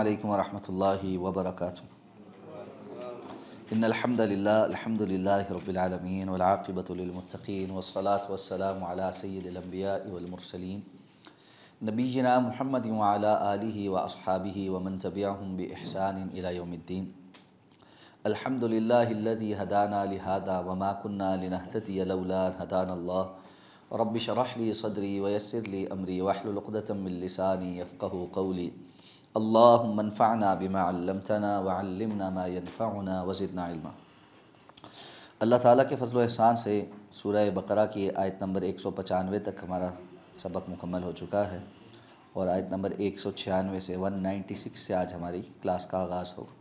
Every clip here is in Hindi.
عليكم ورحمة الله وبركاته إن الحمد لله الحمد لله رب العالمين والعاقبة للمتقين والصلاة والسلام على سيد الأنبياء والمرسلين نبينا محمد وعلى آله وأصحابه ومن تبعهم بإحسان إلى يوم الدين الحمد لله الذي هدانا لهذا وما كنا لنهتدي لولا أن هدانا الله رب شرح لي صدري ويسر لي أمري واحلل عقدة من لساني يفقه قولي अल्लाह मनफ़ाना बिमाल्लमतना वल्लमना मा यनफ़ाना वज़िदना इल्मा अल्लाह ताला के फ़जल एहसान से सूरह बकरा की आयत नंबर एक सौ पचानवे तक हमारा सबक मुकम्मल हो चुका है और आयत नंबर एक सौ छियानवे से वन नाइन्टी सिक्स से आज हमारी क्लास का आगाज़ होगा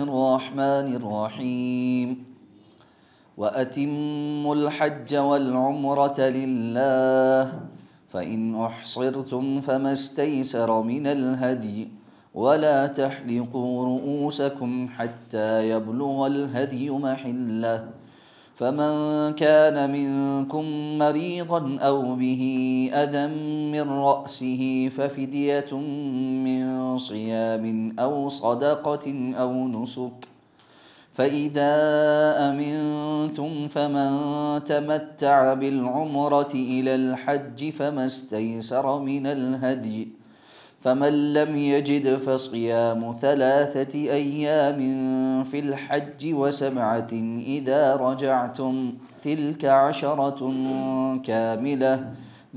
الرحمن الرحيم واتموا الحج والعمره لله فان احصرتم فما استيسر من الهدي ولا تحلقوا رؤوسكم حتى يبلغ الهدي محله فمن كان منكم مريضا او به اذى من راسه ففديه من صيام او صدقه او نسك فإذا أمنتم فمن تمتع بالعمرة إلى الحج فما استيسر من الهدي فمن لم يجد فصيام ثلاثة أيام في الحج وسبعة إذا رجعتم تلك عشرة كاملة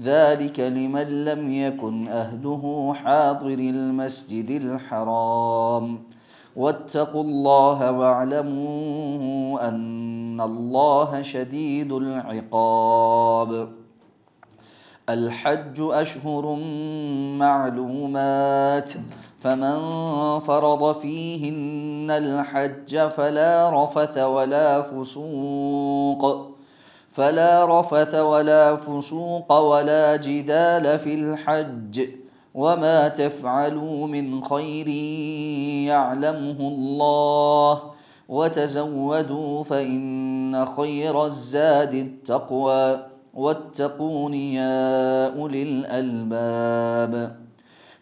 ذلك لمن لم يكن أهله حاضر المسجد الحرام واتقوا الله واعلموا ان الله شديد العقاب الحج اشهر معلومات فمن فرض فيهن الحج فلا رفث ولا فسوق فلا رفث ولا فسوق ولا جدال في الحج وما تفعلوا من خير يعلمه الله وتزودوا فان خير الزاد التقوى واتقون يا اولي الالباب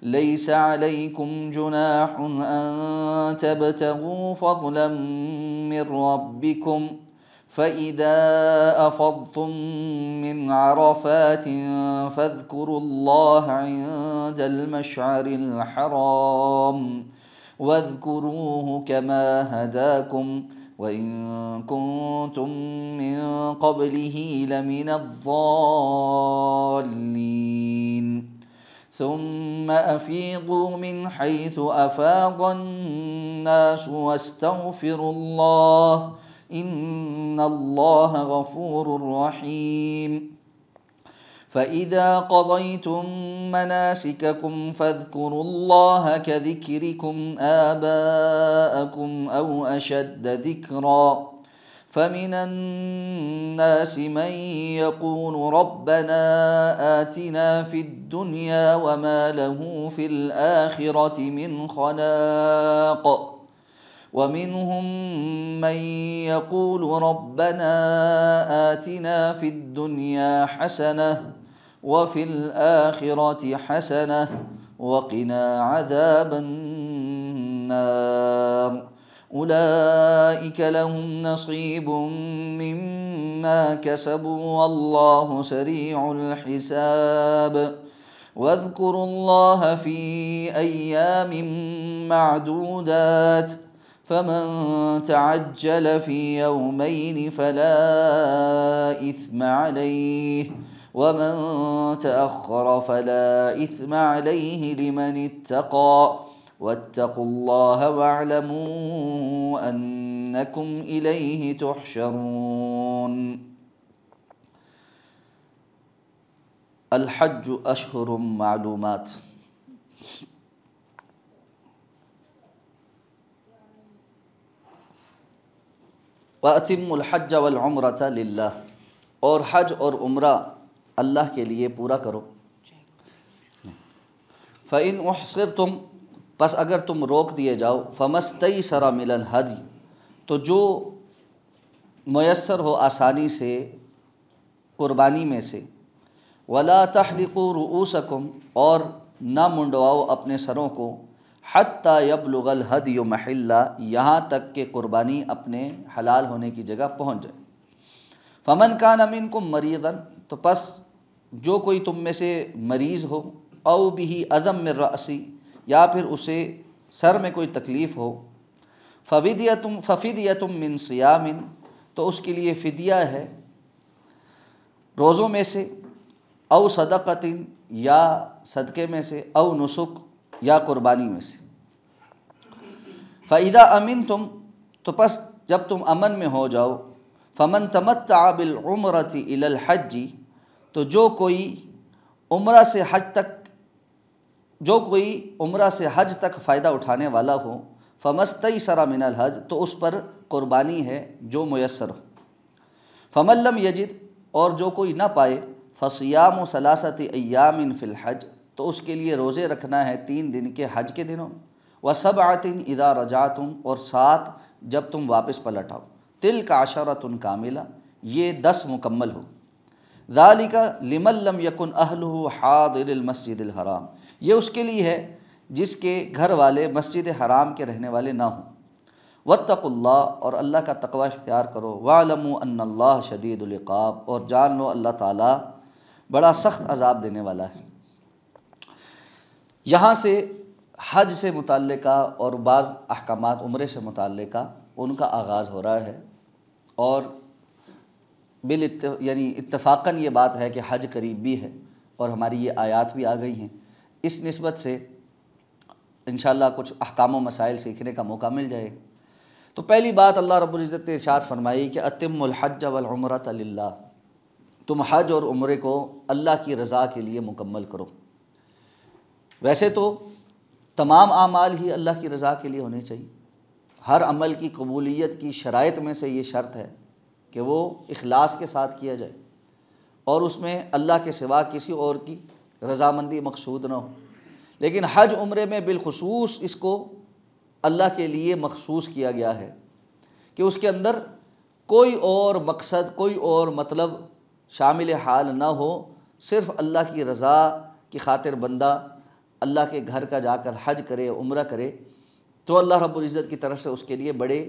ليس عليكم جناح ان تبتغوا فضلا من ربكم فإذا أفضتم من عرفات فاذكروا الله عند المشعر الحرام واذكروه كما هداكم وإن كنتم من قبله لمن الضالين ثم أفيضوا من حيث أفاض الناس واستغفروا الله ۖ إن الله غفور رحيم فإذا قضيتم مناسككم فاذكروا الله كذكركم آباءكم أو أشد ذكرًا فمن الناس من يقول ربنا آتنا في الدنيا وما له في الآخرة من خلاق' ومنهم من يقول ربنا آتنا في الدنيا حسنة وفي الآخرة حسنة وقنا عذاب النار أولئك لهم نصيب مما كسبوا والله سريع الحساب واذكروا الله في أيام معدودات ۖ فمن تعجل في يومين فلا اثم عليه ومن تاخر فلا اثم عليه لمن اتقى واتقوا الله واعلموا انكم اليه تحشرون الحج اشهر معلومات वतिमहज वमरत ला और हज और उम्र अल्लाह के लिए पूरा करो फ़ैन वसर तुम बस अगर तुम रोक दिए जाओ फमस्तई सरा मिलन हदी तो जो मैसर हो आसानी से कुर्बानी में से वला तहरिक रूसकुम और ना मुंडवाओ अपने सरों को हती यबलगल हद यो महिला यहाँ तक के कुर्बानी अपने हलाल होने की जगह पहुँच जाए फमन खान अमीन को मरीदन तो बस जो कोई तुम में से मरीज़ हो औ भी अदम में रसी या फिर उसे सर में कोई तकलीफ़ हो फविदिया तुम फफिदिया तुम मिन सियामिन तो उसके लिए फ़िदिया है रोज़ों में से औ सदक़तिन या सदक़े में से औ नुसुख़ या कुर्बानी में से फ़ैदा अमिन तुम तो बस जब तुम अमन में हो जाओ फमन तमत आबिलमरती जी तो जो कोई उम्र से हज तक जो कोई उम्र से हज तक फ़ायदा उठाने वाला हो फमस्तई सरा मिनल हज तो उस पर कुर्बानी है जो मैसर हो फमल्लम यजिद और जो कोई ना पाए फसियाम सलासत अयाम इन फिलहज तो उसके लिए रोज़े रखना है तीन दिन के हज के दिनों व सब आतिन इदा रजा तुम और सात जब तुम वापस पलट आओ तिल का का कामिला ये दस मुकम्मल हो दालिका लिमल्लम यकुन अहल हादिल मस्जिद हराम ये उसके लिए है जिसके घर वाले मस्जिद हराम के रहने वाले ना हों वत्तकुल्ला और अल्लाह का तकवा इख्तियार करो वालमो अन्ल्ला शदीदुल्क़ाब और जान लो अल्लाह ताला बड़ा सख्त अजाब देने वाला है यहाँ से हज से मुतल और बाज़ अहकाम उम्र से मुतल उनका आगाज़ हो रहा है और बिल यानी इतफाक़न ये बात है कि हज करीब भी है और हमारी ये आयात भी आ गई हैं इस नस्बत से इन कुछ अहकाम मसाइल सीखने का मौका मिल जाए तो पहली बात अल्लाह रबुज़त ने इशार फरमाई कि अतिमहज वमरत तुम हज और उम्र को अल्लाह की रज़ा के लिए मुकम्मल करो वैसे तो तमाम आमाल ही अल्लाह की रज़ा के लिए होने चाहिए हर अमल की कबूलियत की शरात में से ये शर्त है कि वो अखलास के साथ किया जाए और उसमें अल्लाह के सिवा किसी और की रजामंदी मकसूद ना हो लेकिन हज उम्र में बिलखसूस इसको अल्लाह के लिए मखसूस किया गया है कि उसके अंदर कोई और मकसद कोई और मतलब शामिल हाल ना हो सिर्फ़ अल्लाह की रज़ा की खातिर बंदा अल्लाह के घर का जाकर हज करे उम्र करे तो अल्लाह रब्ज़त की तरफ से उसके लिए बड़े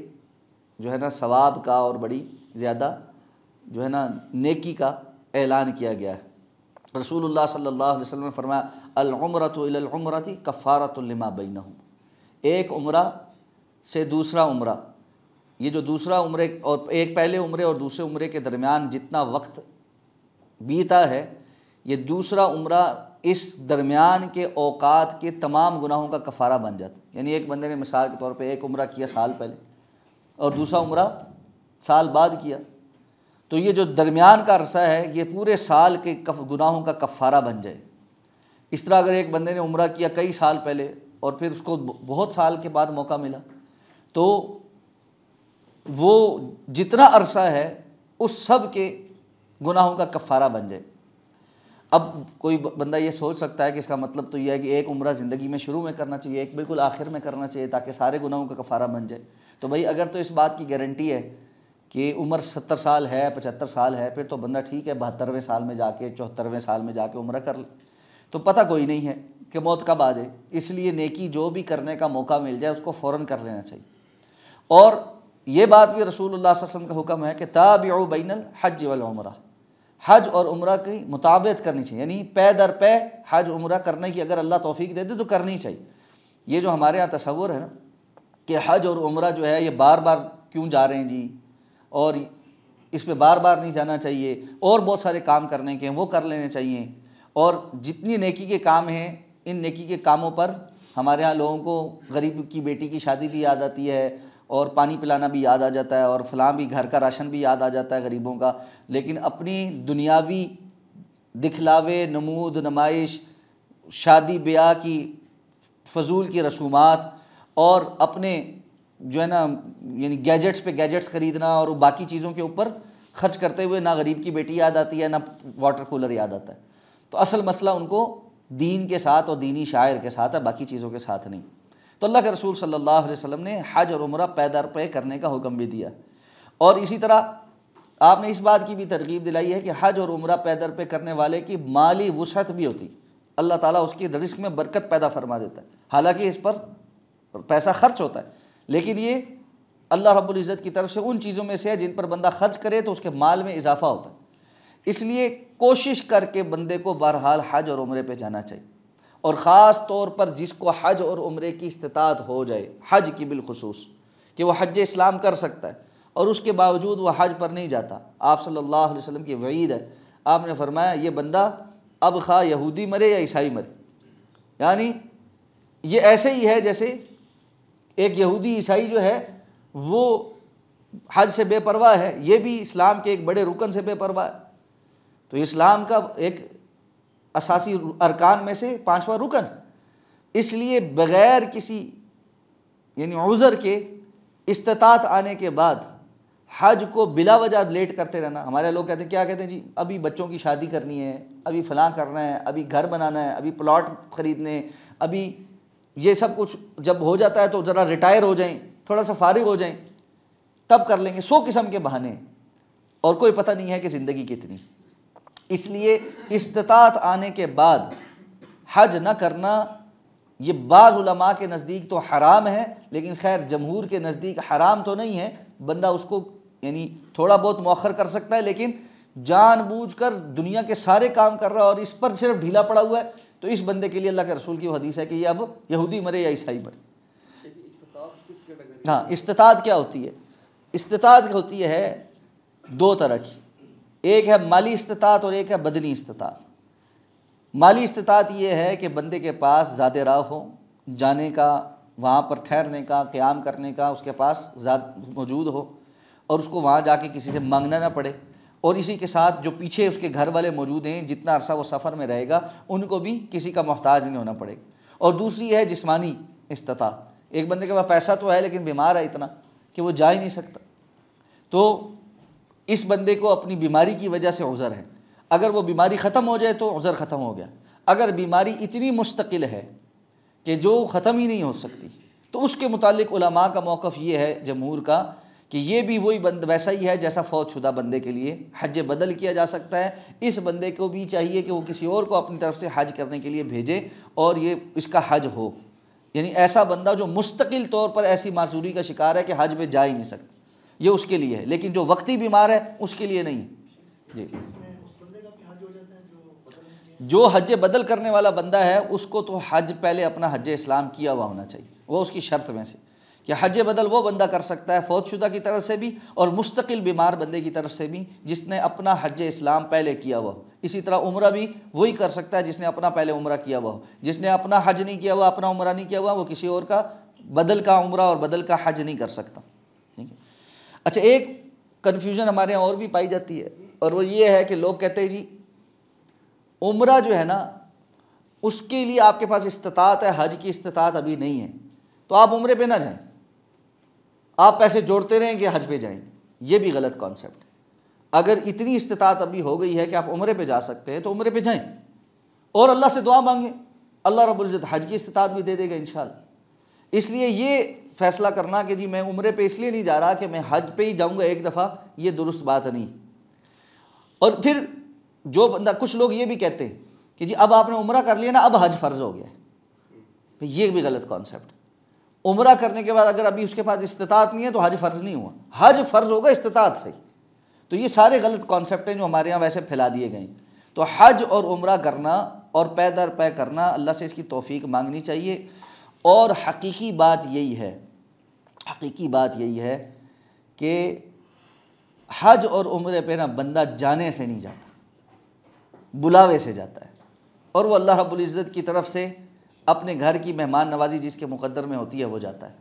जो है ना सवाब का और बड़ी ज़्यादा जो है ना नेकी का ऐलान किया गया है रसूलुल्लाह सल्लल्लाहु अलैहि वसल्लम ने फरमाया अलमरतमरती कफ़ारतलमा बैन एक उम्र से दूसरा उम्र ये जो दूसरा उम्र और एक पहले उम्र और दूसरे उम्र के दरमियान जितना वक्त बीता है ये दूसरा उम्र इस दरमियान के औकात के तमाम गुनाहों का कफ़ारा बन जाता यानी एक बंदे ने मिसाल के तौर पे एक उम्र किया साल पहले और दूसरा उम्र साल बाद किया तो ये जो दरमियान का अरसा है ये पूरे साल के कफ गुनाहों का कफ़ारा बन जाए इस तरह अगर एक बंदे ने उम्र किया कई साल पहले और फिर उसको बहुत साल के बाद मौका मिला तो वो जितना अरसा है उस सब के गुनाहों का कफ़ारा बन जाए अब कोई बंदा ये सोच सकता है कि इसका मतलब तो यह है कि एक उम्र ज़िंदगी में शुरू में करना चाहिए एक बिल्कुल आखिर में करना चाहिए ताकि सारे गुनाहों का कफारा बन जाए तो भाई अगर तो इस बात की गारंटी है कि उम्र सत्तर साल है पचहत्तर साल है फिर तो बंदा ठीक है बहत्तरवें साल में जाके चौहत्तरवें साल में जाके उम्र कर ले तो पता कोई नहीं है कि मौत कब आ जाए इसलिए नेकी जो भी करने का मौका मिल जाए उसको फ़ौर कर लेना चाहिए और ये बात भी रसूल वसम का हुक्म है कि ताब बैनल हज वल उमरा हज और उम्र की मुताबियत करनी चाहिए यानी पे दर पे हज उम्र करने की अगर अल्लाह तोफ़ी दे दे तो करनी चाहिए ये जो हमारे यहाँ तस्वुर है ना कि हज और उम्र जो है ये बार बार क्यों जा रहे हैं जी और इस पर बार बार नहीं जाना चाहिए और बहुत सारे काम करने के हैं वो कर लेने चाहिए और जितनी नेकी के काम हैं इन नेकी के कामों पर हमारे यहाँ लोगों को गरीब की बेटी की शादी भी याद आती है और पानी पिलाना भी याद आ जाता है और फलां भी घर का राशन भी याद आ जाता है गरीबों का लेकिन अपनी दुनियावी दिखलावे नमूद नमाइश शादी ब्याह की फजूल की रसूमात और अपने जो है ना यानी गैजेट्स पे गैजेट्स ख़रीदना और बाकी चीज़ों के ऊपर खर्च करते हुए ना गरीब की बेटी याद आती है ना वाटर कूलर याद आता है तो असल मसला उनको दीन के साथ और दीनी शायर के साथ है बाकी चीज़ों के साथ नहीं तो अल्लाह के रसूल सल्लल्लाहु अलैहि वसल्लम ने हज और उम्र पैदर पे करने का हुक्म भी दिया और इसी तरह आपने इस बात की भी तरगीब दिलाई है कि हज और उम्र पैदर पे करने वाले की माली वसत भी होती अल्लाह ताला उसकी रिस्क में बरकत पैदा फरमा देता है हालांकि इस पर पैसा खर्च होता है लेकिन ये अल्लाह रब्ज़त की तरफ से उन चीज़ों में से है जिन पर बंदा खर्च करे तो उसके माल में इजाफा होता है इसलिए कोशिश करके बंदे को बहरहाल हज और उम्र पर जाना चाहिए और ख़ास तौर पर जिसको हज और उम्र की इस्तात हो जाए हज की बिलखसूस कि वह हज इस्लाम कर सकता है और उसके बावजूद वह हज पर नहीं जाता आप सल्ला वसम की वईद है आपने फरमाया ये बंदा अब खा यहूदी मरे या ईसाई मरे यानी ये ऐसे ही है जैसे एक यहूदी ईसाई जो है वो हज से बेपरवाह है ये भी इस्लाम के एक बड़े रुकन से बेपरवाह है तो इस्लाम का एक असासी अरकान में से पांचवा रुकन इसलिए बग़ैर किसी यानी उज़र के इस्तात आने के बाद हज को बिला वजह लेट करते रहना हमारे लोग कहते हैं क्या कहते हैं जी अभी बच्चों की शादी करनी है अभी फ़लाँ करना है अभी घर बनाना है अभी प्लॉट ख़रीदने अभी ये सब कुछ जब हो जाता है तो ज़रा रिटायर हो जाएं थोड़ा सा फारिग हो जाएं तब कर लेंगे सौ किस्म के बहाने और कोई पता नहीं है कि ज़िंदगी कितनी इसलिए इस्तात आने के बाद हज न करना ये बाज़ के नज़दीक तो हराम है लेकिन खैर जमहूर के नज़दीक हराम तो नहीं है बंदा उसको यानी थोड़ा बहुत मौखर कर सकता है लेकिन बूझ कर दुनिया के सारे काम कर रहा है और इस पर सिर्फ ढीला पड़ा हुआ है तो इस बंदे के लिए अल्लाह के रसूल की हदीस है कि ये अब यहूदी मरे या ईसाई मरे हाँ इस्तात क्या होती है इस्तात होती है दो तरह की एक है माली इस्तात और एक है बदनी इस्तात माली इस्तात ये है कि बंदे के पास ज़्यादा राह हो जाने का वहाँ पर ठहरने का क़्याम करने का उसके पास मौजूद हो और उसको वहाँ जाके किसी से मांगना ना पड़े और इसी के साथ जो पीछे उसके घर वाले मौजूद हैं जितना अरसा वो सफ़र में रहेगा उनको भी किसी का मोहताज नहीं होना पड़ेगा और दूसरी है जिस्मानी इस्तात एक बंदे के पास पैसा तो है लेकिन बीमार है इतना कि वो जा ही नहीं सकता तो इस बंदे को अपनी बीमारी की वजह से उज़र है अगर वो बीमारी ख़त्म हो जाए तो उज़र ख़त्म हो गया अगर बीमारी इतनी मुस्तकिल है कि जो ख़त्म ही नहीं हो सकती तो उसके मुतालिक उलमा का मौक़ ये है जमहूर का कि ये भी वही बंद वैसा ही है जैसा शुदा बंदे के लिए हज बदल किया जा सकता है इस बंदे को भी चाहिए कि वो किसी और को अपनी तरफ से हज करने के लिए भेजे और ये इसका हज हो यानी ऐसा बंदा जो मुस्तकिल तौर पर ऐसी माजूरी का शिकार है कि हज में जा ही नहीं सकता ये उसके लिए है लेकिन जो वक्ती बीमार है उसके लिए नहीं जी जो हज बदल करने वाला बंदा है उसको तो हज पहले अपना हज इस्लाम किया हुआ होना चाहिए वह उसकी शर्त में से कि हज बदल वो बंदा कर सकता है फौजशुदा की तरफ से भी और मुस्तकिल बीमार बंदे की तरफ से भी जिसने अपना हज इस्लाम पहले किया हुआ इसी तरह उम्र भी वही कर सकता है जिसने अपना पहले उम्र किया हुआ हो जिसने अपना हज नहीं किया हुआ अपना उम्र नहीं किया हुआ वो किसी और का बदल का उम्र और बदल का हज नहीं कर सकता अच्छा एक कन्फ्यूज़न हमारे यहाँ और भी पाई जाती है और वो ये है कि लोग कहते हैं जी उम्र जो है ना उसके लिए आपके पास इस्तात है हज की इस्तात अभी नहीं है तो आप उम्र पे ना जाएं आप पैसे जोड़ते रहें कि हज पे जाएं ये भी गलत कॉन्सेप्ट है अगर इतनी इस्तात अभी हो गई है कि आप उम्र पे जा सकते हैं तो उम्र पे जाएं और अल्लाह से दुआ मांगें अल्लाह रबुल्ज़त हज की इस्तात भी दे देगा इन इसलिए ये फैसला करना कि जी मैं उम्र पे इसलिए नहीं जा रहा कि मैं हज पे ही जाऊँगा एक दफ़ा ये दुरुस्त बात नहीं और फिर जो बंदा कुछ लोग ये भी कहते हैं कि जी अब आपने उम्र कर लिया ना अब हज फ़र्ज़ हो गया है ये भी गलत कॉन्सेप्ट उम्र करने के बाद अगर अभी उसके पास इस्तात नहीं है तो हज फ़र्ज़ नहीं हुआ हज फ़र्ज़ होगा इस्तात से तो ये सारे गलत कॉन्सेप्ट हैं जो हमारे यहाँ वैसे फैला दिए गए तो हज और उम्र करना और पैदर पै करना अल्लाह से इसकी तोफ़ी मांगनी चाहिए और हकीकी बात यही है हकीकी बात यही है कि हज और उम्र पे ना बंदा जाने से नहीं जाता बुलावे से जाता है और वो अल्लाह रब्ज़त की तरफ से अपने घर की मेहमान नवाजी जिसके मुकद्दर में होती है वो जाता है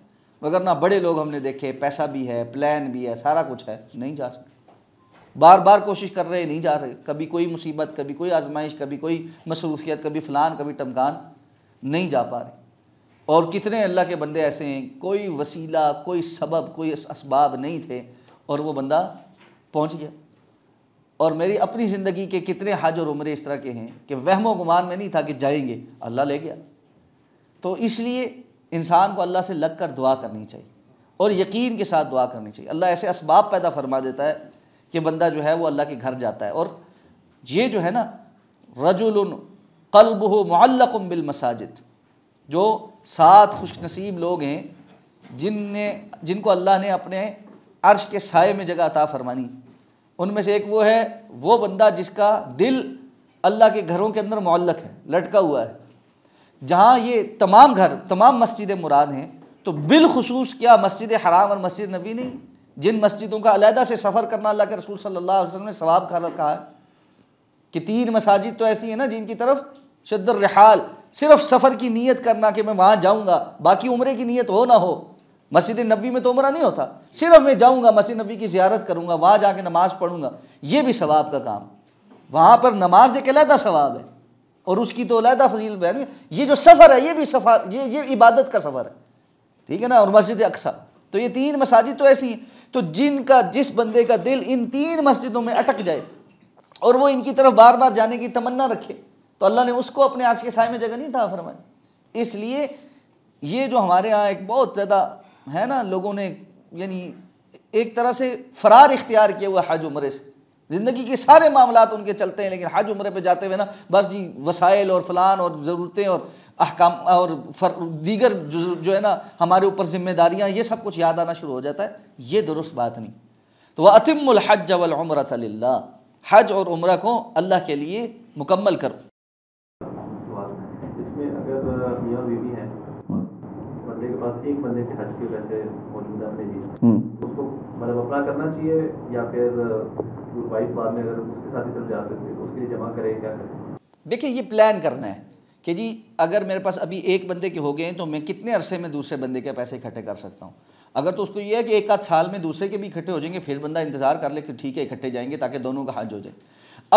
मगर ना बड़े लोग हमने देखे पैसा भी है प्लान भी है सारा कुछ है नहीं जा सकते बार बार कोशिश कर रहे नहीं जा रहे कभी कोई मुसीबत कभी कोई आजमाइश कभी कोई मसरूफियत कभी फ़लान कभी टमकान नहीं जा पा रहे और कितने अल्लाह के बंदे ऐसे हैं कोई वसीला कोई सबब कोई इसबाब नहीं थे और वो बंदा पहुंच गया और मेरी अपनी ज़िंदगी के कितने हज और उम्र इस तरह के हैं कि वहमो गुमान में नहीं था कि जाएंगे अल्लाह ले गया तो इसलिए इंसान को अल्लाह से लग कर दुआ करनी चाहिए और यकीन के साथ दुआ करनी चाहिए अल्लाह ऐसे इसबाब पैदा फरमा देता है कि बंदा जो है वो अल्लाह के घर जाता है और ये जो है ना रजुल कल्ब हो बिल मसाजिद जो सात खुश नसीब लोग हैं जिनने जिनको अल्लाह ने अपने अर्श के साय में जगह अता फरमानी उनमें से एक वो है वो बंदा जिसका दिल अल्लाह के घरों के अंदर मौलक है लटका हुआ है जहाँ ये तमाम घर तमाम मस्जिदें मुराद हैं तो बिलखसूस क्या मस्जिद हराम और मस्जिद नबी नहीं जिन मस्जिदों का अलहदा से सफ़र करना अल्लाह के रसूल सल्लल्लाहु अलैहि वसल्लम ने सवाब खा रखा है कि तीन मसाजिद तो ऐसी हैं ना जिनकी तरफ शद्दर रिहाल सिर्फ सफ़र की नीयत करना कि मैं वहाँ जाऊँगा बाकी उम्र की नीयत हो ना हो मस्जिद नबी में तो उम्र नहीं होता सिर्फ मैं जाऊँगा मस्जिद नबी की ज्यारत करूँगा वहाँ जाके नमाज़ पढ़ूँगा ये भी सवाब का काम वहाँ पर नमाज एक अलहदा सवाब है और उसकी तो अलहदा फजील बहन ये जो सफ़र है ये भी सफ़र ये ये इबादत का सफ़र है ठीक है ना और मस्जिद अक्सा तो ये तीन मसाजिद तो ऐसी हैं तो जिनका जिस बंदे का दिल इन तीन मस्जिदों में अटक जाए और वो इनकी तरफ बार बार जाने की तमन्ना रखे तो अल्लाह ने उसको अपने आज के साय में जगह नहीं था फरमाई इसलिए ये जो हमारे यहाँ एक बहुत ज़्यादा है ना लोगों ने यानी एक तरह से फरार इख्तियार किया हुआ हज उम्र से ज़िंदगी के सारे मामला उनके चलते हैं लेकिन हज उम्र पर जाते हुए ना बस जी वसाइल और फलान और ज़रूरतें और अहकाम और फर दीगर जो, जो है ना हमारे ऊपर ज़िम्मेदारियाँ ये सब कुछ याद आना शुरू हो जाता है ये दुरुस्त बात नहीं तो वह अतिमुल हज तल्ला हज और उम्र को अल्लाह के लिए मुकम्मल करो टुकड़ा करना चाहिए या फिर वाइफ बाद में अगर उसके साथ ही जा सकते तो उसके लिए जमा करें क्या करें देखिए ये प्लान करना है कि जी अगर मेरे पास अभी एक बंदे के हो गए हैं तो मैं कितने अरसे में दूसरे बंदे के पैसे इकट्ठे कर सकता हूँ अगर तो उसको ये है कि एक आध साल में दूसरे के भी इकट्ठे हो जाएंगे फिर बंदा इंतज़ार कर ले कि ठीक है इकट्ठे जाएंगे ताकि दोनों का हज हो जाए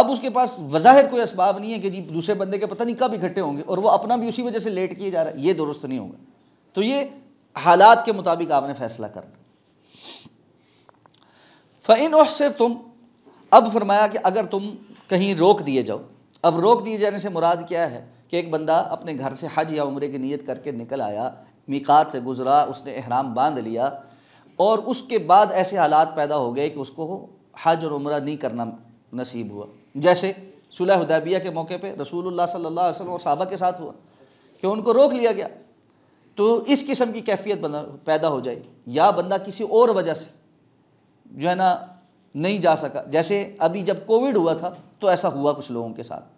अब उसके पास वज़ाहिर कोई इसबाब नहीं है कि जी दूसरे बंदे के पता नहीं कब इकट्ठे होंगे और वो अपना भी उसी वजह से लेट किए जा रहा है ये दुरुस्त नहीं होगा तो ये हालात के मुताबिक आपने फैसला करना फ़ैन उसर तुम अब फरमाया कि अगर तुम कहीं रोक दिए जाओ अब रोक दिए जाने से मुराद क्या है कि एक बंदा अपने घर से हज या उम्र की नीयत करके निकल आया मिकात से गुजरा उसने अहराम बांध लिया और उसके बाद ऐसे हालात पैदा हो गए कि उसको हज और उम्र नहीं करना नसीब हुआ जैसे सुलह उदैबिया के मौके पर रसूलुल्लाह सल्ला अलैहि और साहबा के साथ हुआ कि उनको रोक लिया गया तो इस किस्म की कैफियत पैदा हो जाए या बंदा किसी और वजह से जो है ना नहीं जा सका जैसे अभी जब कोविड हुआ था तो ऐसा हुआ कुछ लोगों के साथ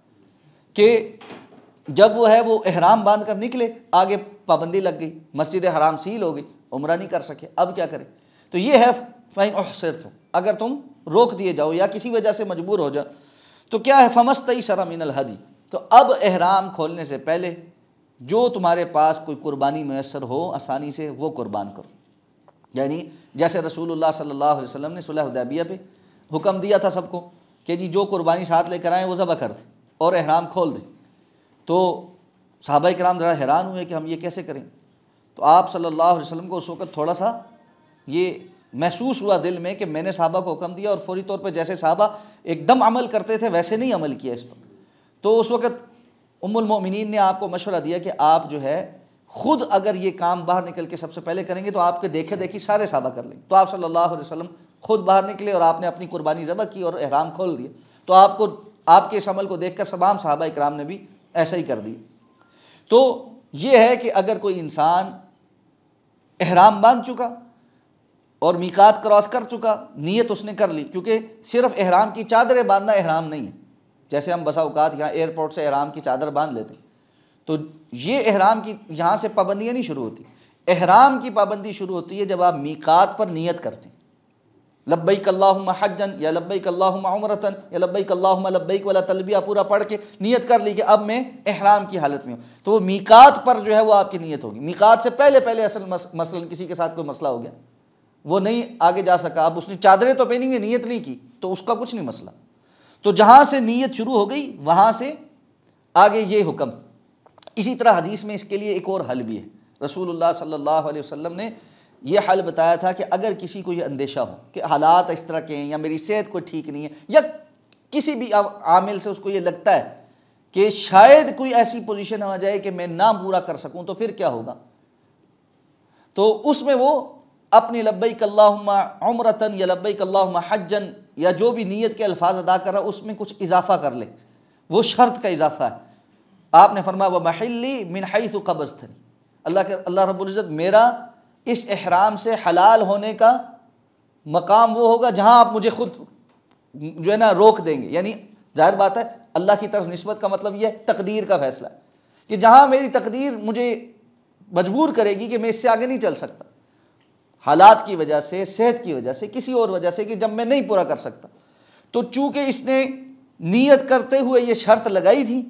कि जब वो है वो अहराम बांध कर निकले आगे पाबंदी लग गई मस्जिद हराम सील हो गई उम्र नहीं कर सके अब क्या करें तो ये है फ़ाइन और तो अगर तुम रोक दिए जाओ या किसी वजह से मजबूर हो जाओ तो क्या है फमस्तई सरा मिनल हदी तो अब अहराम खोलने से पहले जो तुम्हारे पास कोई कुर्बानी मैसर हो आसानी से वो कुर्बान करो यानी जैसे रसूलुल्लाह सल्लल्लाहु अलैहि वसल्लम ने सुलह उदैबिया पे हुक्म दिया था सबको कि जी जो कुर्बानी साथ लेकर आएँ वो ज़बह कर दें और अहराम खोल दें तो साहबा कराम ज़रा हैरान हुए कि हम ये कैसे करें तो आप सल्ला अलैहि को उस वक़्त थोड़ा सा ये महसूस हुआ दिल में कि मैंने साहबा को हुक्म दिया और फौरी तौर पर जैसे साहबा एकदम अमल करते थे वैसे नहीं अमल किया इस पर तो उस वक़्त उमुलमिन ने आपको मशवरा दिया कि आप जो है खुद अगर ये काम बाहर निकल के सबसे पहले करेंगे तो आपके देखे देखी सारे साहबा कर लेंगे तो आप सल्लल्लाहु अलैहि वसल्लम खुद बाहर निकले और आपने अपनी कुर्बानी ज़बह की और अहराम खोल दिए तो आपको आपके इस अमल को देख कर तमाम साहबा इक्राम ने भी ऐसा ही कर दिया तो ये है कि अगर कोई इंसान एहराम बांध चुका और मीकात क्रॉस कर चुका नीयत उसने कर ली क्योंकि सिर्फ अहराम की चादरें बांधना अहराम नहीं है जैसे हम बसा अवकात यहाँ एयरपोर्ट से अहराम की चादर बांध लेते तो ये एहराम की यहाँ से पाबंदियाँ नहीं शुरू होती एहराम की पाबंदी शुरू होती है जब आप मीकात पर नियत करते हैं लब्बई कल्ला हजन या लब्बई कल्लाहुम उमरतन या लब्बई कल्ला लब्बई वाला तलबिया पूरा पढ़ के नियत कर ली कि अब मैं एहराम की हालत में हूँ तो वो मीकात पर जो है वो आपकी नियत होगी मीकात से पहले पहले असल मसल किसी के साथ कोई मसला हो गया वो नहीं आगे जा सका अब उसने चादरें तो पहनी हुई नीयत नहीं की तो उसका कुछ नहीं मसला तो जहाँ से नीयत शुरू हो गई वहाँ से आगे ये हुक्म इसी तरह हदीस में इसके लिए एक और हल भी है रसूलुल्लाह सल्लल्लाहु अलैहि वसल्लम ने यह हल बताया था कि अगर किसी को यह अंदेशा हो कि हालात इस तरह के हैं या मेरी सेहत कोई ठीक नहीं है या किसी भी आमिल से उसको ये लगता है कि शायद कोई ऐसी पोजीशन आ जाए कि मैं ना पूरा कर सकूं तो फिर क्या होगा तो उसमें वो अपनी लब्बई कल्लाहुम्मा या लब्बई कल्ला हजन या जो भी नीयत के अल्फाज अदा कर रहा उसमें कुछ इजाफा कर ले वो शर्त का इजाफा है आपने फरमाया वह महिली मिन कब्र थनी अल्लाह के अल्लाह रबुल्ज़त मेरा इस अहराम से हलाल होने का मकाम वो होगा जहाँ आप मुझे खुद जो है ना रोक देंगे यानी जाहिर बात है अल्लाह की तरफ नस्बत का मतलब यह तकदीर का फैसला है कि जहाँ मेरी तकदीर मुझे मजबूर करेगी कि मैं इससे आगे नहीं चल सकता हालात की वजह से सेहत की वजह से किसी और वजह से कि जब मैं नहीं पूरा कर सकता तो चूँकि इसने नीयत करते हुए ये शर्त लगाई थी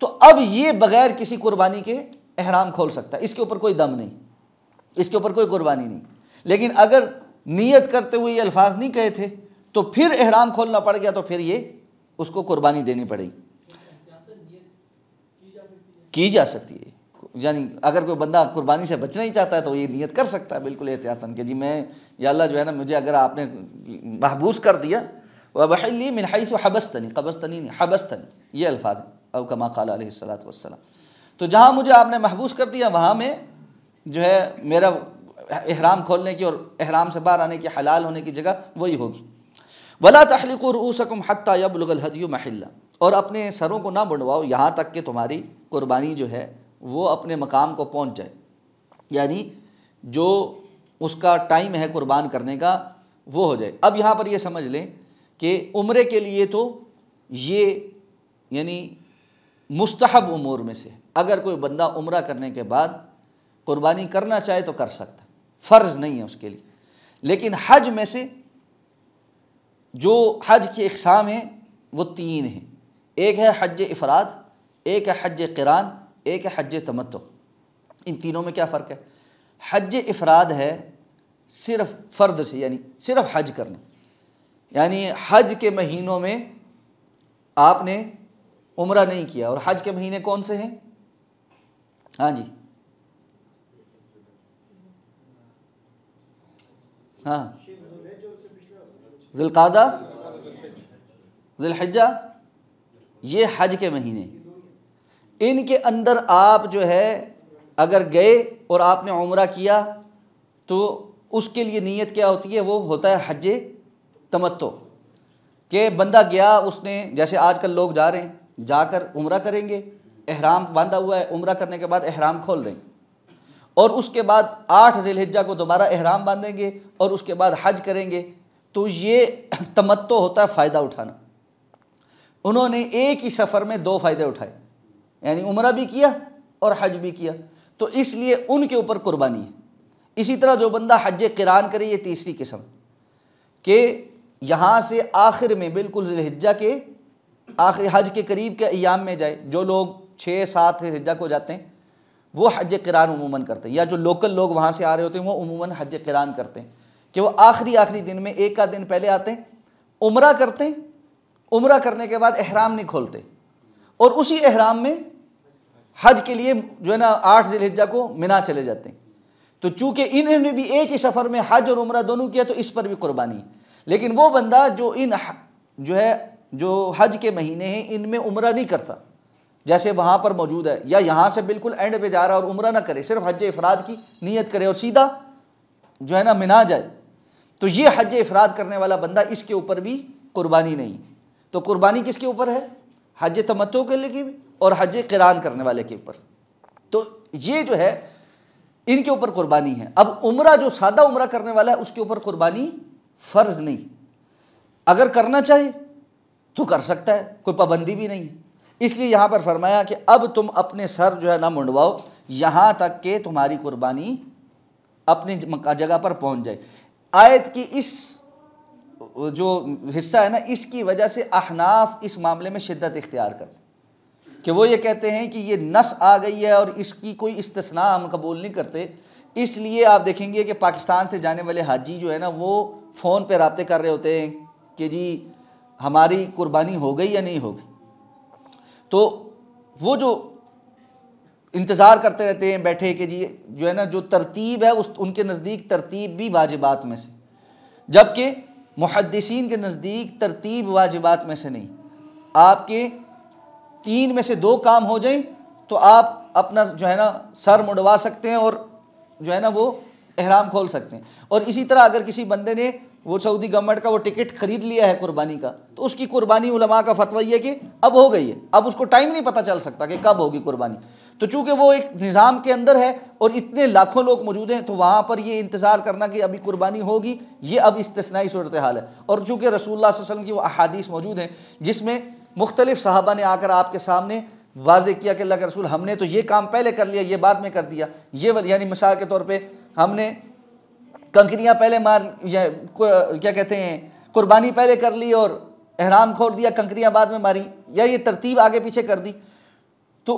तो अब ये बगैर किसी कुर्बानी के अहराम खोल सकता है इसके ऊपर कोई दम नहीं इसके ऊपर कोई कुर्बानी नहीं लेकिन अगर नीयत करते हुए ये अल्फाज नहीं कहे थे तो फिर अहराम खोलना पड़ गया तो फिर ये उसको कुर्बानी देनी पड़ेगी की जा सकती है यानी अगर कोई बंदा कुर्बानी से बचना ही चाहता है तो ये नियत कर सकता है बिल्कुल एहतियातन के जी मैं या अल्लाह जो है ना मुझे अगर आपने महबूस कर दिया बहली मिनहाई से हबस्तनी कबस्तनी नहीं हबस्तनी ये अल्फाज हैं अब कमा खाला सलात वसलम तो जहाँ मुझे आपने महबूस कर दिया वहाँ में जो है मेरा अहराम खोलने की और अहराम से बाहर आने की हलाल होने की जगह वही होगी वला तहलिक या बुलगल यबलगलहदयू महिल्ला और अपने सरों को ना मुंडवाओ यहाँ तक कि तुम्हारी कुर्बानी जो है वो अपने मकाम को पहुँच जाए यानी जो उसका टाइम है कुर्बान करने का वो हो जाए अब यहाँ पर ये समझ लें कि उम्र के लिए तो ये यानी मुस्तहब उमूर में से अगर कोई बंदा उम्र करने के बाद कुर्बानी करना चाहे तो कर सकता फ़र्ज़ नहीं है उसके लिए लेकिन हज में से जो हज की अकसाम हैं वो तीन हैं एक है हज अफराद एक है हज किरान एक है हज तमतो इन तीनों में क्या फ़र्क है हज अफराद है सिर्फ फ़र्द से यानी सिर्फ हज करना यानी हज के महीनों में आपने उम्र नहीं किया और हज के महीने कौन से हैं हाँ जी हाँ जिलकादा जिलहजा ये हज के महीने इनके अंदर आप जो है अगर गए और आपने उम्र किया तो उसके लिए नीयत क्या होती है वो होता है हज तमत्तो कि बंदा गया उसने जैसे आजकल लोग जा रहे हैं जाकर उम्र करेंगे अहराम बांधा हुआ है उम्र करने के बाद अहराम खोल देंगे और उसके बाद आठ जिलहिजा को दोबारा अहराम बांधेंगे और उसके बाद हज करेंगे तो ये तमत्तो होता है फ़ायदा उठाना उन्होंने एक ही सफ़र में दो फ़ायदे उठाए यानी उम्र भी किया और हज भी किया तो इसलिए उनके ऊपर कुर्बानी है इसी तरह जो बंदा हज किरान करे ये तीसरी किस्म के यहाँ से आखिर में बिल्कुल जिलहिजा के आखिर हज के करीब के अयाम में जाए जो लोग छः सात हिज्जा को जाते हैं वो हज किरान उमूमन करते हैं या जो लोकल लोग वहाँ से आ रहे होते हैं वो उमूमन हज किरान करते हैं कि वो आखिरी आखिरी दिन में एक का दिन पहले आते हैं उम्र करते हैं उम्र करने के बाद अहराम नहीं खोलते और उसी अहराम में हज के लिए जो है ना आठ जिलहिजा को मिना चले जाते हैं तो चूंकि इन्होंने भी एक ही सफ़र में हज और उम्र दोनों किया तो इस पर भी कुर्बानी लेकिन वो बंदा जो इन जो है जो हज के महीने हैं इनमें उम्र नहीं करता जैसे वहाँ पर मौजूद है या यहाँ से बिल्कुल एंड पे जा रहा है और उम्र ना करे सिर्फ हज अफराद की नीयत करे और सीधा जो है ना मिना जाए तो ये हज अफराद करने वाला बंदा इसके ऊपर भी कुर्बानी नहीं तो कुर्बानी किसके ऊपर है हज तमत्तों के लिए और हज किरान करने वाले के ऊपर तो ये जो है इनके ऊपर कुर्बानी है अब उम्र जो सादा उम्र करने वाला है उसके ऊपर कुर्बानी फ़र्ज़ नहीं अगर करना चाहे तो कर सकता है कोई पाबंदी भी नहीं इसलिए यहाँ पर फरमाया कि अब तुम अपने सर जो है ना मुंडवाओ यहाँ तक के तुम्हारी कुर्बानी अपनी जगह पर पहुँच जाए आयत की इस जो हिस्सा है ना इसकी वजह से अहनाफ इस मामले में शिद्दत इख्तियार करते कि वो ये कहते हैं कि ये नस आ गई है और इसकी कोई इस्तना हम कबूल नहीं करते इसलिए आप देखेंगे कि पाकिस्तान से जाने वाले हाजी जो है ना वो फ़ोन पर रबते कर रहे होते हैं कि जी हमारी कुर्बानी हो गई या नहीं होगी तो वो जो इंतज़ार करते रहते हैं बैठे कि जी जो है ना जो तरतीब है उस उनके नज़दीक तरतीब भी वाजिबात में से जबकि मुहदसिन के नज़दीक तरतीब वाजिबात में से नहीं आपके तीन में से दो काम हो जाएं तो आप अपना जो है ना सर मुड़वा सकते हैं और जो है ना वो अहराम खोल सकते हैं और इसी तरह अगर किसी बंदे ने वो सऊदी गवर्नमेंट का वो टिकट खरीद लिया है कुर्बानी का तो उसकी कुर्बानी उलमा का फतवा ये कि अब हो गई है अब उसको टाइम नहीं पता चल सकता कि कब होगी कुर्बानी तो चूंकि वो एक निज़ाम के अंदर है और इतने लाखों लोग मौजूद हैं तो वहाँ पर ये इंतज़ार करना कि अभी कुर्बानी होगी ये अब इस्तनाई सूरत हाल है और चूँकि रसूल वसम की वो अहादीस मौजूद हैं जिसमें मुख्तलिफ़ साहबा ने आकर आपके सामने वाजे किया कि अल्लाह के रसूल हमने तो ये काम पहले कर लिया ये बाद में कर दिया ये यानी मिसाल के तौर पर हमने कंकरियाँ पहले मार या क्या कहते हैं कुर्बानी पहले कर ली और अहराम खोर दिया कंकरियाँ बाद में मारी या ये तरतीब आगे पीछे कर दी तो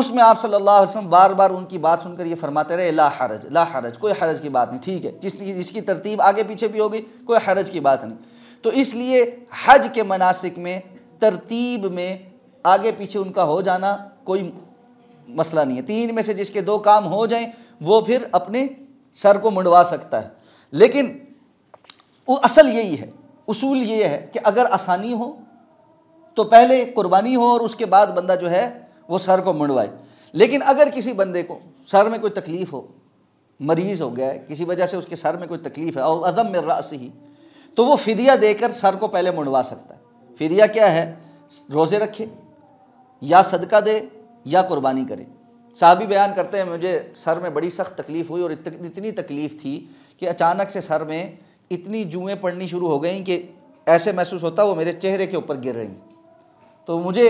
उसमें आप सल्लल्लाहु अलैहि वसल्लम बार बार उनकी बात सुनकर ये फरमाते रहे ला हरज ला हरज कोई हरज की बात नहीं ठीक है जिस जिसकी तरतीब आगे पीछे भी होगी कोई हरज की बात नहीं तो इसलिए हज के मनासिक में तरतीब में आगे पीछे उनका हो जाना कोई मसला नहीं है तीन में से जिसके दो काम हो जाएं वो फिर अपने सर को मुंडवा सकता है लेकिन वो असल यही है उसूल ये है कि अगर आसानी हो तो पहले कुर्बानी हो और उसके बाद बंदा जो है वो सर को मुंडवाए लेकिन अगर किसी बंदे को सर में कोई तकलीफ़ हो मरीज़ हो गया है किसी वजह से उसके सर में कोई तकलीफ़ है और अदम में रास ही तो वो फिदिया देकर सर को पहले मुंडवा सकता है फिदिया क्या है रोज़े रखे या सदका दे या कुर्बानी करे साहबी बयान करते हैं मुझे सर में बड़ी सख्त तकलीफ़ हुई और इतनी तकलीफ़ थी कि अचानक से सर में इतनी जुएँ पड़नी शुरू हो गई कि ऐसे महसूस होता वो मेरे चेहरे के ऊपर गिर रही तो मुझे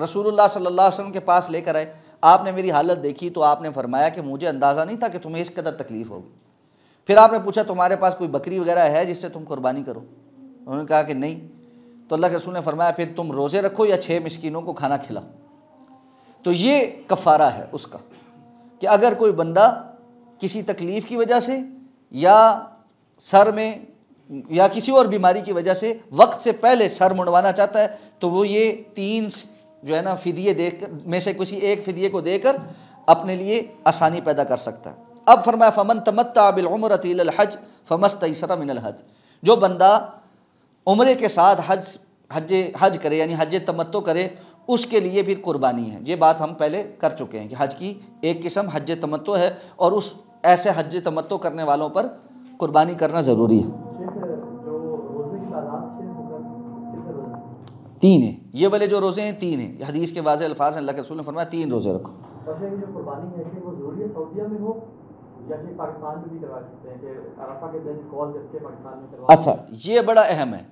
रसूलुल्लाह सल्लल्लाहु अलैहि वसल्लम के पास लेकर आए आपने मेरी हालत देखी तो आपने फरमाया कि मुझे अंदाज़ा नहीं था कि तुम्हें इस कदर तकलीफ़ होगी फिर आपने पूछा तुम्हारे पास कोई बकरी वगैरह है जिससे तुम कुर्बानी करो उन्होंने कहा कि नहीं तो अल्लाह के रसूल ने फरमाया फिर तुम रोज़े रखो या छः मिसकीनों को खाना खिलाओ तो ये कफ़ारा है उसका कि अगर कोई बंदा किसी तकलीफ़ की वजह से या सर में या किसी और बीमारी की वजह से वक्त से पहले सर मुंडवाना चाहता है तो वो ये तीन जो है ना फिदिये देकर में से किसी एक फिदिये को देकर अपने लिए आसानी पैदा कर सकता है अब फरमाया फमन तमत्ताबिलमरतिलहज मिनल हज जो बंदा उम्र के साथ हज हज हज करे यानी हज तमत्तो करे उसके लिए भी कुर्बानी है ये बात हम पहले कर चुके हैं कि हज की एक किस्म हज तमत्तो है और उस ऐसे हज तमत्तो करने वालों पर कुर्बानी करना ज़रूरी है तीन है ये वाले जो रोज़े हैं तीन हैं हदीस के वाजे अल्फाज अल्लाह के रसूल ने फरमाया तीन रोज़े रखो अच्छा ये बड़ा अहम है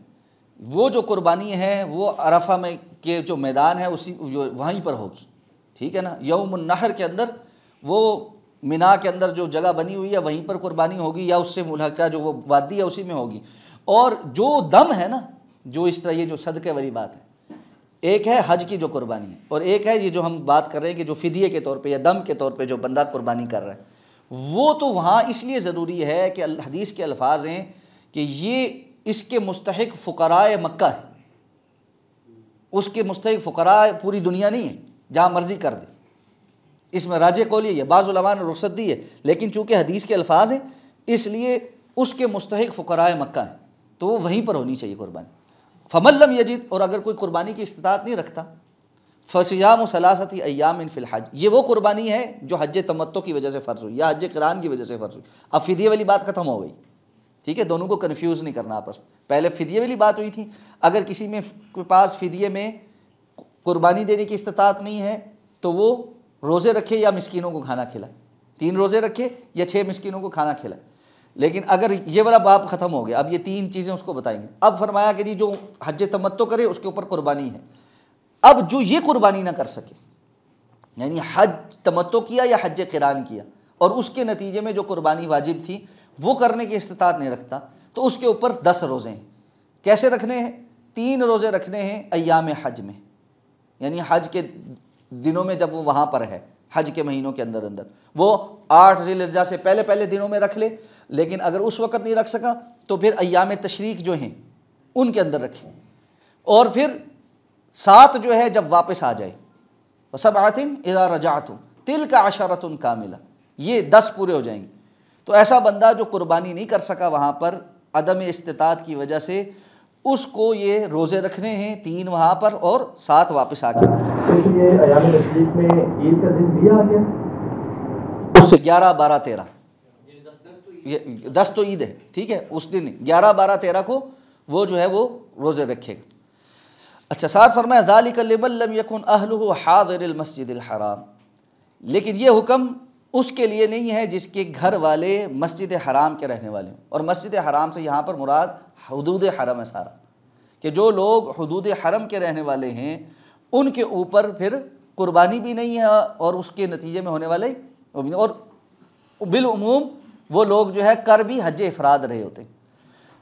वो जो कुर्बानी है वो अरफा में के जो मैदान है उसी जो वहीं पर होगी ठीक है ना यौम नहर के अंदर वो मिना के अंदर जो जगह बनी हुई है वहीं पर कुर्बानी होगी या उससे मुलाका जो वो वादी है उसी में होगी और जो दम है ना जो इस तरह ये जो सदक़े वाली बात है एक है हज की जो कुर्बानी है और एक है ये जो हम बात कर रहे हैं कि जो फिदिये के तौर पे या दम के तौर पे जो बंदा कुर्बानी कर रहा है वो तो वहाँ इसलिए ज़रूरी है कि हदीस के अल्फाज हैं कि ये इसके मुस्तक फ़करा मक्का है उसके मुस्तक फ़करा पूरी दुनिया नहीं है जहाँ मर्ज़ी कर दे इसमें राज कौली है बाज़ुलमा ने रुख्सत दी है लेकिन चूँकि हदीस के अल्फाज हैं इसलिए उसके मुस्तक फ़करा मक्का हैं तो वो वहीं पर होनी चाहिए कुरबानी फमल्लम यजीद और अगर कोई कुरबानी की इस्तात नहीं रखता फसियाम सलासती अयाम इन फ़िलहज ये वो कुरबानी है जो हज तमत्तों की वजह से फ़र्ज हुई या हज करान की वजह से फ़र्ज हुई अब वाली बात ख़त्म हो गई ठीक है दोनों को कन्फ्यूज़ नहीं करना आपस में पहले फिदिये वाली बात हुई थी अगर किसी में पास फिदिये में कुर्बानी देने की इस्तात नहीं है तो वो रोज़े रखे या मिसकीनों को खाना खिलाए तीन रोज़े रखे या छः मिसकीनों को खाना खिलाए लेकिन अगर ये वाला बाप ख़त्म हो गया अब ये तीन चीज़ें उसको बताएंगे अब फरमाया कि जी जो हज तमत्तो करे उसके ऊपर कुर्बानी है अब जो ये कुर्बानी ना कर सके यानी हज तमत्तो किया या हज किरान किया और उसके नतीजे में जो कुर्बानी वाजिब थी वो करने की इस्तात नहीं रखता तो उसके ऊपर दस रोज़े कैसे रखने हैं तीन रोज़े रखने हैं अयाम हज में यानी हज के दिनों में जब वो वहाँ पर है हज के महीनों के अंदर अंदर वो आठ जिलजा से पहले पहले दिनों में रख ले लेकिन अगर उस वक़्त नहीं रख सका तो फिर अयाम तशरीक जो हैं उनके अंदर रखें और फिर सात जो है जब वापस आ जाए सब आतिन इदा रजात तिल का उनका मिला ये दस पूरे हो जाएंगे तो ऐसा बंदा जो कुर्बानी नहीं कर सका वहाँ पर अदम इस्तात की वजह से उसको ये रोज़े रखने हैं तीन वहाँ पर और सात वापस आके तो उससे ग्यारह बारह तेरह ये दस तो ईद है ठीक है उस दिन ग्यारह बारह तेरह को वो जो है वो रोज़े रखेगा अच्छा साथ फरमाया जालिकमलम यकुन अहल हादिर मस्जिद हराम लेकिन ये हुक्म उसके लिए नहीं है जिसके घर वाले मस्जिद हराम के रहने वाले हों और मस्जिद हराम से यहाँ पर मुराद हदूद हरम है सारा कि जो लोग हदूद हरम के रहने वाले हैं उनके ऊपर फिर कुर्बानी भी नहीं है और उसके नतीजे में होने वाले और बिलूम वो लोग जो है कर भी हज अफराद रहे होते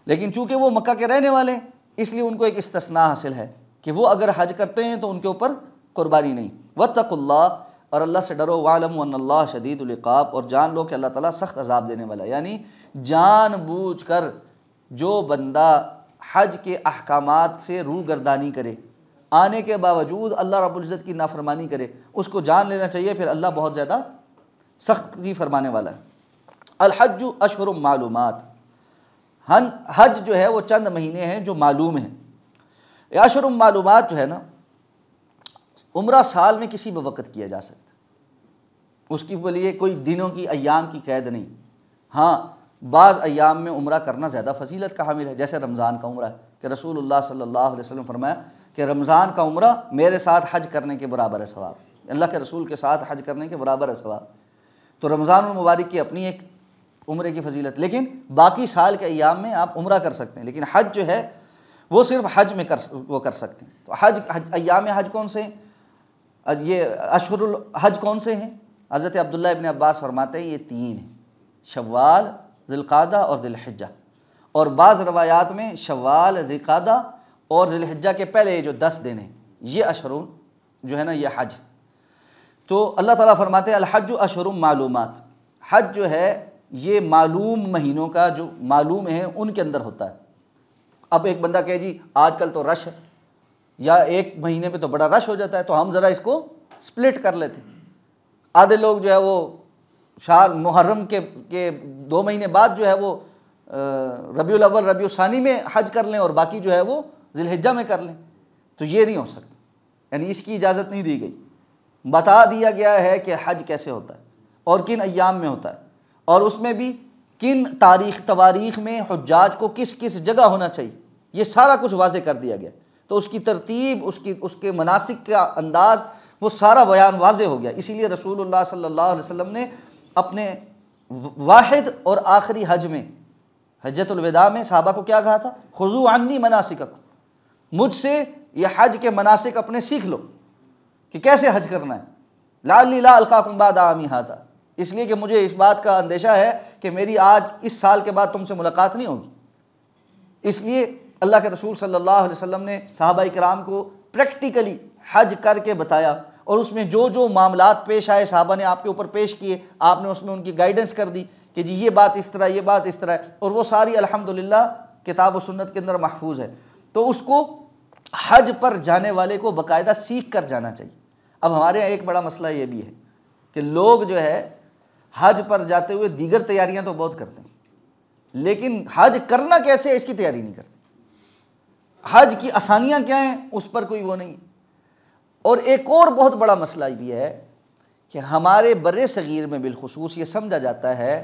लेकिन चूँकि वो मक्का के रहने वाले हैं इसलिए उनको एक इस्तना हासिल है कि वो अगर हज करते हैं तो उनके ऊपर कुर्बानी नहीं वत्तकुल्ला और अल्लाह से डरो वालम अल्लाह शदीदुल्क़ाब और जान लो कि अल्लाह ताला सख्त अजाब देने वाला है यानी बूझ कर जो बंदा हज के अहकाम से रू गर्दानी करे आने के बावजूद अल्लाह रबुल्ज़त की नाफरमानी करे उसको जान लेना चाहिए फिर अल्लाह बहुत ज़्यादा सख्त ही फरमाने वाला है अलहज अशहर मालूम हन हज जो है वो चंद महीने हैं जो मालूम हैं अशहर मालूम जो है ना उम्र साल में किसी भी वक्त किया जा सकता उसकी बोलिए कोई दिनों की अयाम की कैद नहीं हाँ बाज़ अयाम में उम्र करना ज़्यादा फजीलत का हामिल है जैसे रमज़ान का उम्र है कि रसूल सल्ला वसम फरमाया कि रमज़ान का उम्र मेरे साथ हज करने के बराबर है सवाब अल्लाह के रसूल के साथ हज करने के बराबर है सवाब तो रमज़ान मुबारक की अपनी एक उम्र की फजीलत लेकिन बाकी साल के अयाम में आप उम्र कर सकते हैं लेकिन हज जो है वो सिर्फ हज में कर वो कर सकते हैं तो हज हज अयाम हज कौन से हैं ये अशहरुल हज कौन से हैं हज़रत अब्दुल्ला इबन अब्बास फरमाते हैं ये तीन हैं शवाल ज़िलक़ादा और ज़िलहजा और बाज़ रवायात में शवाल ज़िकादा और ज़िलहजा के पहले जो दस दिन हैं ये अशरून जो है ना ये हज तो अल्लाह ताला फरमाते हैं अलहज अशरुम मालूम हज जो है ये मालूम महीनों का जो मालूम है उनके अंदर होता है अब एक बंदा कहे जी आजकल तो रश है या एक महीने में तो बड़ा रश हो जाता है तो हम ज़रा इसको स्प्लिट कर लेते हैं आधे लोग जो है वो शाह मुहर्रम के के दो महीने बाद जो है वो रबी अव्वल रबी सानी में हज कर लें और बाकी जो है वो जिलहजा में कर लें तो ये नहीं हो सकता यानी इसकी इजाज़त नहीं दी गई बता दिया गया है कि हज कैसे होता है और किन अयाम में होता है और उसमें भी किन तारीख तवारीख में हजाज को किस किस जगह होना चाहिए ये सारा कुछ वाज कर दिया गया तो उसकी तरतीब उसकी उसके मनासिक का अंदाज़ वो सारा बयान वाज हो गया इसीलिए रसूल सल्ला वसम ने अपने वाहिद और आखिरी हज में हजतलविदा में साहबा को क्या कहा था खुजू आनी मनासिक मुझसे यह हज के मनासिक अपने सीख लो कि कैसे हज करना है लाल लीला अलकाकुम्बाद आमी हाथा इसलिए कि मुझे इस बात का अंदेशा है कि मेरी आज इस साल के बाद तुमसे मुलाकात नहीं होगी इसलिए अल्लाह के रसूल सल्लल्लाहु अलैहि वसल्लम ने साहबा कराम को प्रैक्टिकली हज करके बताया और उसमें जो जो मामला पेश आए साहबा ने आपके ऊपर पेश किए आपने उसमें उनकी गाइडेंस कर दी कि जी ये बात इस तरह ये बात इस तरह और वो सारी अल्हम्दुलिल्लाह किताब सुन्नत के अंदर महफूज है तो उसको हज पर जाने वाले को बाकायदा सीख कर जाना चाहिए अब हमारे यहाँ एक बड़ा मसला ये भी है कि लोग जो है हज पर जाते हुए दीगर तैयारियां तो बहुत करते हैं लेकिन हज करना कैसे है इसकी तैयारी नहीं करते हज की आसानियाँ क्या हैं उस पर कोई वो नहीं और एक और बहुत बड़ा मसला भी है कि हमारे बर सग़ीर में बिलखसूस ये समझा जाता है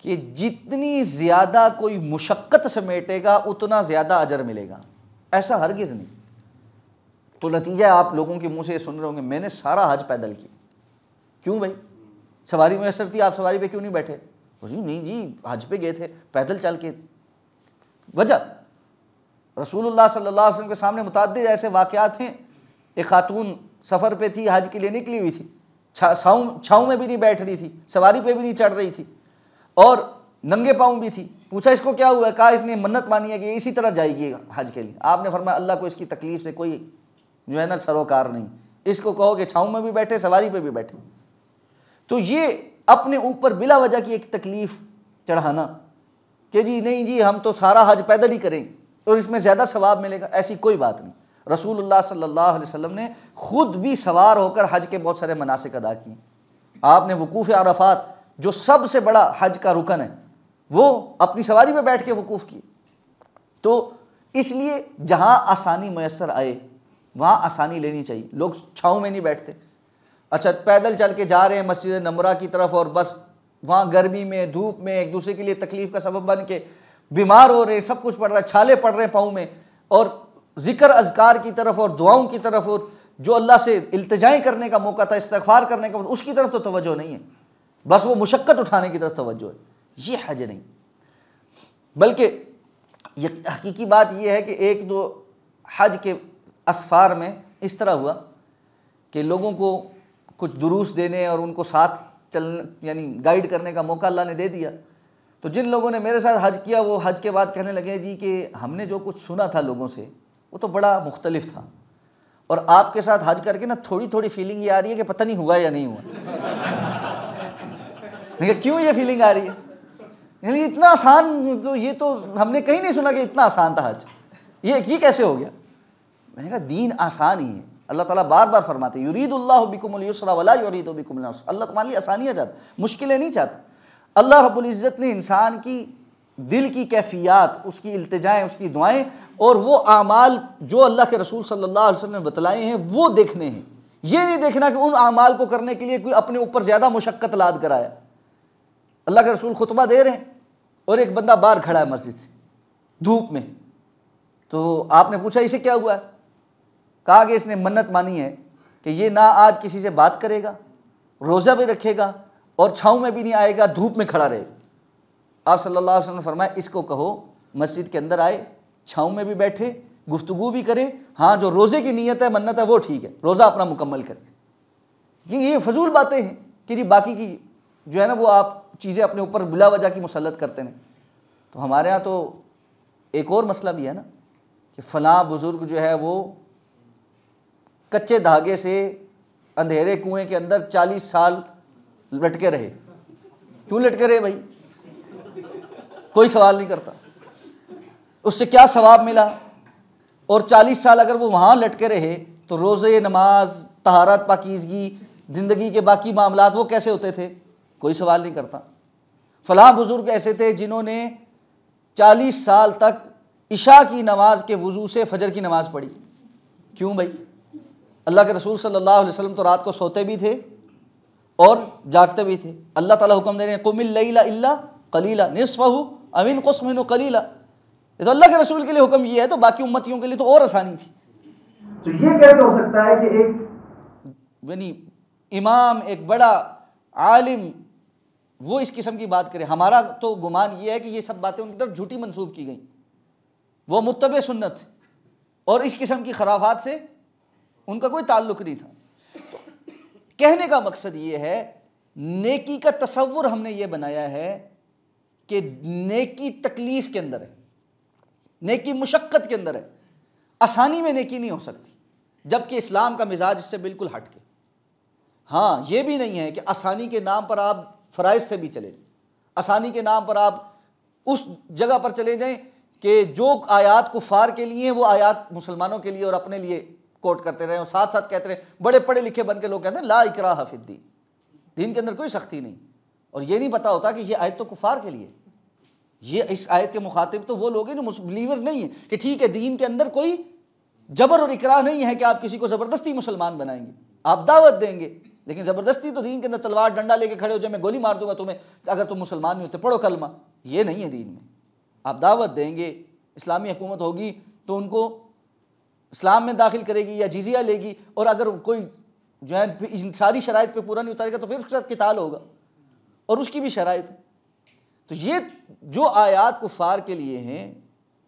कि जितनी ज़्यादा कोई मुशक्क़त समेटेगा उतना ज़्यादा अजर मिलेगा ऐसा हरगिज़ नहीं तो नतीजा आप लोगों के मुँह से सुन रहे होंगे मैंने सारा हज पैदल किया क्यों भाई सवारी मैसर थी आप सवारी पे क्यों नहीं बैठे जी नहीं जी हज पे गए थे पैदल चल के वजह रसूलुल्लाह सल्लल्लाहु अलैहि वसल्लम के सामने मुतद ऐसे वाक़ात हैं एक खातून सफ़र पे थी हज के लिए निकली हुई थी छाँव छाऊँ में भी नहीं बैठ रही थी सवारी पे भी नहीं चढ़ रही थी और नंगे पाँव भी थी पूछा इसको क्या हुआ कहा इसने मन्नत मानी है कि इसी तरह जाएगी हज के लिए आपने फरमाया अल्लाह को इसकी तकलीफ़ से कोई जो है ना सरोकार नहीं इसको कहो कि छाऊँ में भी बैठे सवारी पर भी बैठे तो ये अपने ऊपर बिला वजह की एक तकलीफ़ चढ़ाना कि जी नहीं जी हम तो सारा हज पैदल ही करें और इसमें ज़्यादा सवाब मिलेगा ऐसी कोई बात नहीं रसूल सल्ला वसम ने ख़ुद भी सवार होकर हज के बहुत सारे मनासिक अदा किए आपने वकूफ़ आरफात जो सबसे बड़ा हज का रुकन है वो अपनी सवारी में बैठ के वकूफ़ किए तो इसलिए जहाँ आसानी मैसर आए वहाँ आसानी लेनी चाहिए लोग छाँव में नहीं बैठते अच्छा पैदल चल के जा रहे हैं मस्जिद नमरा की तरफ और बस वहाँ गर्मी में धूप में एक दूसरे के लिए तकलीफ़ का सबब बन के बीमार हो रहे हैं सब कुछ पड़ रहा है छाले पड़ रहे हैं पाँव में और ज़िक्र अजकार की तरफ और दुआओं की तरफ और जो अल्लाह से अल्तजाएँ करने का मौका था इस्तफार करने का उसकी तरफ तो तवज्जो नहीं है बस वो मुशक्क़त उठाने की तरफ तवज्जो है ये हज नहीं बल्कि हकीकी बात यह है कि एक दो हज के असफार में इस तरह हुआ कि लोगों को कुछ दुरूस देने और उनको साथ चल यानी गाइड करने का मौका अल्लाह ने दे दिया तो जिन लोगों ने मेरे साथ हज किया वो हज के बाद कहने लगे जी कि हमने जो कुछ सुना था लोगों से वो तो बड़ा मुख्तलिफ था और आपके साथ हज करके ना थोड़ी थोड़ी फीलिंग ये आ रही है कि पता नहीं हुआ या नहीं हुआ क्यों ये फीलिंग आ रही है नहीं इतना आसान तो ये तो हमने कहीं नहीं सुना कि इतना आसान था हज ये ये कैसे हो गया मैंने कहा दीन आसान ही है अल्लाह ताला बार बार फरमाते युरीदुल्लाबिकुमसरा वला युरीदुबिकुम अल्लाह तुम्हारे लिए आसानियाँ चाहता मुश्किलें नहीं चाहता अल्लाह रब्बुल इज़्ज़त ने इंसान की दिल की कैफियत उसकी अल्तजाएँ उसकी दुआएँ और वो आमाल जो अल्लाह के रसूल सल्लल्लाहु अलैहि वसल्लम ने बतलाए हैं वो देखने हैं ये नहीं देखना कि उन आमाल को करने के लिए कोई अपने ऊपर ज़्यादा मुशक्क़त लाद कराया अल्लाह के रसूल खुतबा दे रहे हैं और एक बंदा बाहर खड़ा है मस्जिद से धूप में तो आपने पूछा इसे क्या हुआ है कहा कि इसने मन्नत मानी है कि ये ना आज किसी से बात करेगा रोज़ा भी रखेगा और छाँव में भी नहीं आएगा धूप में खड़ा रहेगा आप सल्लल्लाहु अलैहि वसल्लम फरमाए इसको कहो मस्जिद के अंदर आए छाँव में भी बैठे गुफ्तगु भी करें हाँ जो रोज़े की नीयत है मन्नत है वो ठीक है रोज़ा अपना मुकम्मल करें ये फजूल बातें हैं कि जी बाकी की जो है ना वो आप चीज़ें अपने ऊपर बिला वजह की मुसलत करते हैं तो हमारे यहाँ तो एक और मसला भी है ना कि फ़लाँ बुज़ुर्ग जो है वो कच्चे धागे से अंधेरे कुएं के अंदर चालीस साल लटके रहे क्यों लटके रहे भाई कोई सवाल नहीं करता उससे क्या सवाब मिला और चालीस साल अगर वो वहाँ लटके रहे तो रोज़े नमाज तहारत पाकिजगी ज़िंदगी के बाकी मामला वो कैसे होते थे कोई सवाल नहीं करता फलाह बुज़ुर्ग ऐसे थे जिन्होंने चालीस साल तक इशा की नमाज के वज़ू से फजर की नमाज पढ़ी क्यों भाई अल्लाह के रसूल सल्लल्लाहु अलैहि वसल्लम तो रात को सोते भी थे और जागते भी थे अल्लाह ताला हुक्म दे रहे हैं कुमिल्ला कलीला इल्ला कलीला निसफ़हु अमिन कुसमिन कलीला तो अल्लाह के रसूल के लिए हुक्म ये है तो बाकी उम्मतियों के लिए तो और आसानी थी तो ये कैसे हो सकता है कि एक यानी इमाम एक बड़ा आलिम वो इस किस्म की बात करे हमारा तो गुमान ये है कि ये सब बातें उनकी तरफ झूठी मनसूब की गई वो मुतब सुन्नत और इस किस्म की खराफात से उनका कोई ताल्लुक नहीं था तो कहने का मकसद ये है नेकी का तस्वुर हमने ये बनाया है कि नेकी तकलीफ़ के अंदर है नेकी मुशक्क़त के अंदर है आसानी में नेकी नहीं हो सकती जबकि इस्लाम का मिजाज इससे बिल्कुल हट के हाँ ये भी नहीं है कि आसानी के नाम पर आप फ़राइज से भी चले जाएँ आसानी के नाम पर आप उस जगह पर चले जाएँ कि जो आयात कुफ़ार के लिए वो आयात मुसलमानों के लिए और अपने लिए कोट करते रहे और साथ साथ कहते रहे बड़े पढ़े लिखे बन के लोग कहते हैं ला इकरा हफिद्दीन दीन के अंदर कोई सख्ती नहीं और ये नहीं पता होता कि ये आयत तो कुफ़ार के लिए ये इस आयत के मुखातिब तो वो लोग हैं जो बिलीवर्स नहीं है कि ठीक है दीन के अंदर कोई जबर और इकरा नहीं है कि आप किसी को ज़बरदस्ती मुसलमान बनाएंगे आप दावत देंगे लेकिन ज़बरदस्ती तो दीन के अंदर तलवार डंडा लेके खड़े हो जाए मैं गोली मार दूंगा तुम्हें अगर तुम मुसलमान नहीं होते तो पढ़ो कलमा ये नहीं है दीन में आप दावत देंगे इस्लामी हुकूमत होगी तो उनको इस्लाम में दाखिल करेगी या जिजिया लेगी और अगर कोई जो है इन सारी शराइ पर पूरा नहीं उतारेगा तो फिर उसके साथ किताल होगा और उसकी भी शराइ तो ये जो आयात कुफार के लिए हैं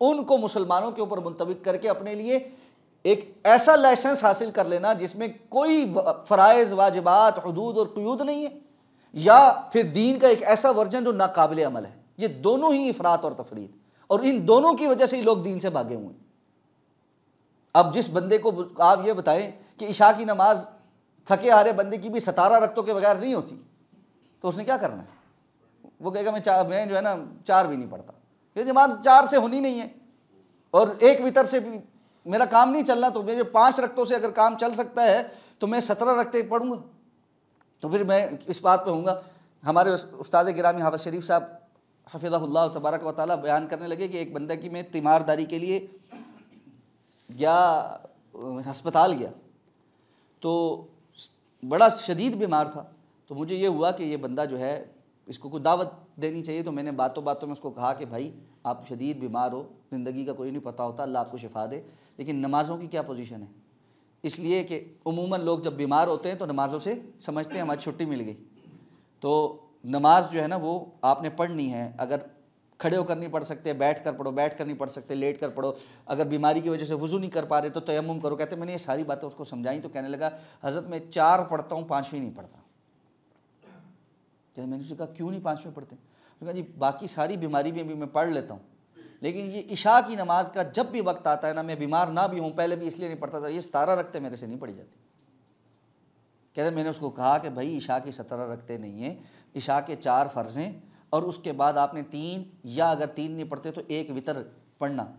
उनको मुसलमानों के ऊपर मुंतबिक करके अपने लिए एक ऐसा लाइसेंस हासिल कर लेना जिसमें कोई फ़राइज़ वाजबात हदूद और क्यूद नहीं है या फिर दीन का एक ऐसा वर्जन जो नाकबिल अमल है ये दोनों ही अफरात और तफरीद और इन दोनों की वजह से ही लोग दीन से भागे हुए अब जिस बंदे को आप ये बताएं कि इशा की नमाज थके हारे बंदे की भी सतारा रक्तों के बगैर नहीं होती तो उसने क्या करना है वो कहेगा मैं चार मैं जो है ना चार भी नहीं पढ़ता ये मान चार से होनी नहीं है और एक वितर से मेरा काम नहीं चलना तो मेरे पाँच रक्तों से अगर काम चल सकता है तो मैं सत्रह रक्त पढ़ूंगा तो फिर मैं इस बात पे होऊंगा हमारे उस्ताद गिरामी हाफ शरीफ साहब हफिज़ल्ला तबारक व ताली बयान करने लगे कि एक बंदा की मैं तीमारदारी के लिए गया हस्पताल गया तो बड़ा शदीद बीमार था तो मुझे ये हुआ कि ये बंदा जो है इसको कोई दावत देनी चाहिए तो मैंने बातों बातों में उसको कहा कि भाई आप शदीद बीमार हो ज़िंदगी का कोई नहीं पता होता अल्लाह आपको शिफा दे लेकिन नमाज़ों की क्या पोजीशन है इसलिए कि उमूमन लोग जब बीमार होते हैं तो नमाज़ों से समझते हैं हमारी छुट्टी मिल गई तो नमाज जो है ना वो आपने पढ़नी है अगर खड़े होकर नहीं पढ़ सकते बैठ कर पढ़ो बैठ कर नहीं पढ़ सकते लेट कर पढ़ो अगर बीमारी की वजह से वज़ू नहीं कर पा रहे तो तयम करो कहते मैंने ये सारी बातें उसको समझाई तो कहने लगा हज़रत मैं चार पढ़ता हूँ पाँचवीं नहीं पढ़ता जैसे मैंने उससे कहा क्यों नहीं पाँच में पढ़ते उसने कहा जी बाकी सारी बीमारी में भी मैं पढ़ लेता हूँ लेकिन ये इशा की नमाज का जब भी वक्त आता है ना मैं बीमार ना भी हूँ पहले भी इसलिए नहीं पढ़ता था ये सतारा रखते मेरे से नहीं पढ़ी जाती कहते मैंने उसको कहा कि भाई ईशा की सतारा रखते नहीं हैं ईशा के चार फ़र्ज़ हैं और उसके बाद आपने तीन या अगर तीन नहीं पढ़ते तो एक वितर पढ़ना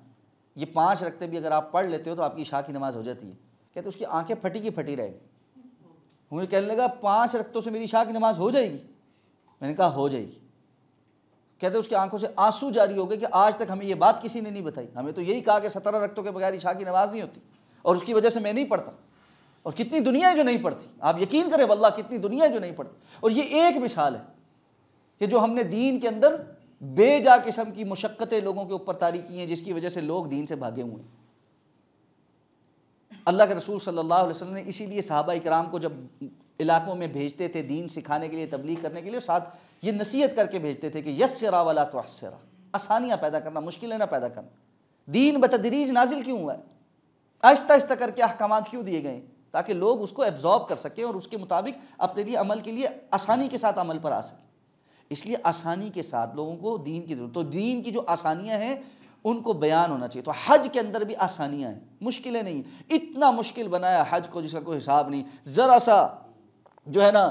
ये पाँच रखते भी अगर आप पढ़ लेते हो तो आपकी ईशा की नमाज हो जाती है कहते उसकी आंखें फटी की फटी रहेगी मुझे कहने लगा पाँच रखतों से मेरी ईशा की नमाज हो जाएगी मैंने कहा हो जाएगी कहते उसकी आंखों से आंसू जारी हो गए कि आज तक हमें ये बात किसी ने नहीं बताई हमें तो यही कहा कि सतरह रक्तों के बगैर ईशा की नमाज नहीं होती और उसकी वजह से मैं नहीं पढ़ता और कितनी दुनिया है जो नहीं पढ़ती आप यकीन करें वल्ला कितनी दुनिया है जो नहीं पढ़ती और ये एक मिसाल है कि जो हमने दीन के अंदर बेजा किस्म की मुशक्क़तें लोगों के ऊपर तारी की हैं जिसकी वजह से लोग दीन से भागे हुए हैं अल्लाह के रसूल सल्लल्लाहु अलैहि वसल्लम ने इसीलिए सहाबा इकराम को जब इलाकों में भेजते थे दीन सिखाने के लिए तबलीग करने के लिए साथ ये नसीहत करके भेजते थे कि यस्सरा वाला तो असरा आसानियाँ पैदा करना मुश्किलें ना पैदा करना दीन बतदरीज नाजिल क्यों हुआ है आहिस्ता आहिस्ता करके अहकाम क्यों दिए गए ताकि लोग उसको एब्जॉर्ब कर सकें और उसके मुताबिक अपने लिए अमल के लिए आसानी के साथ अमल पर आ सकें इसलिए आसानी के साथ लोगों को दीन की जरूरत तो दीन की जो आसानियाँ हैं उनको बयान होना चाहिए तो हज के अंदर भी आसानियाँ हैं मुश्किलें नहीं इतना मुश्किल बनाया हज को जिसका कोई हिसाब नहीं ज़रा सा जो है ना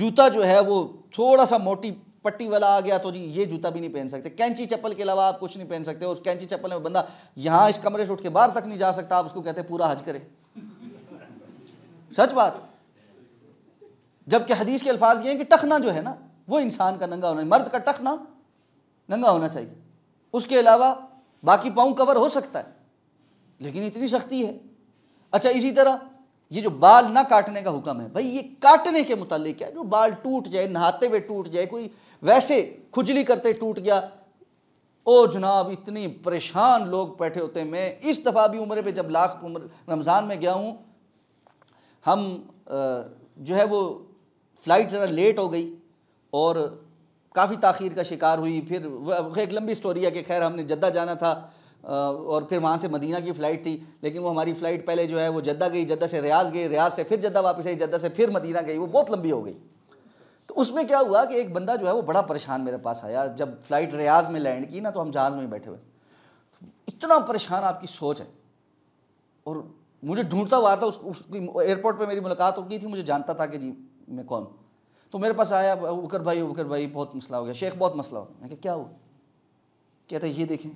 जूता जो है वो थोड़ा सा मोटी पट्टी वाला आ गया तो जी ये जूता भी नहीं पहन सकते कैंची चप्पल के अलावा आप कुछ नहीं पहन सकते उस कैंची चप्पल में बंदा यहाँ इस कमरे से उठ के बाहर तक नहीं जा सकता आप उसको कहते पूरा हज करे सच बात जबकि हदीस के अल्फाज ये हैं कि टखना जो है ना वो इंसान का नंगा होना मर्द का टखना नंगा होना चाहिए उसके अलावा बाकी पाँव कवर हो सकता है लेकिन इतनी सख्ती है अच्छा इसी तरह ये जो बाल ना काटने का हुक्म है भाई ये काटने के मुतालिक है जो बाल टूट जाए नहाते हुए टूट जाए कोई वैसे खुजली करते टूट गया ओ जनाब इतनी परेशान लोग बैठे होते हैं मैं इस दफ़ा भी उम्र पे जब लास्ट उम्र रमज़ान में गया हूँ हम जो है वो फ़्लाइट ज़रा लेट हो गई और काफ़ी ताखीर का शिकार हुई फिर एक लंबी स्टोरी है कि खैर हमने जद्दा जाना था और फिर वहाँ से मदीना की फ़्लाइट थी लेकिन वो हमारी फ़्लाइट पहले जो है वो जद्दा गई जद्दा से रियाज गई रियाज से फिर जद्दा वापस आई जद्दा से फिर मदीना गई वो बहुत लंबी हो गई तो उसमें क्या हुआ कि एक बंदा जो है वो बड़ा परेशान मेरे पास आया जब फ़्लाइट रियाज में लैंड की ना तो हम जहाज़ में बैठे हुए इतना परेशान आपकी सोच है और मुझे ढूंढता हुआ था उस, उसकी एयरपोर्ट पे मेरी मुलाकात हो गई थी मुझे जानता था कि जी मैं कौन तो मेरे पास आया उकर भाई उकर भाई बहुत मसला हो गया शेख बहुत मसला हो गया मैं क्या हुआ कहते ये देखें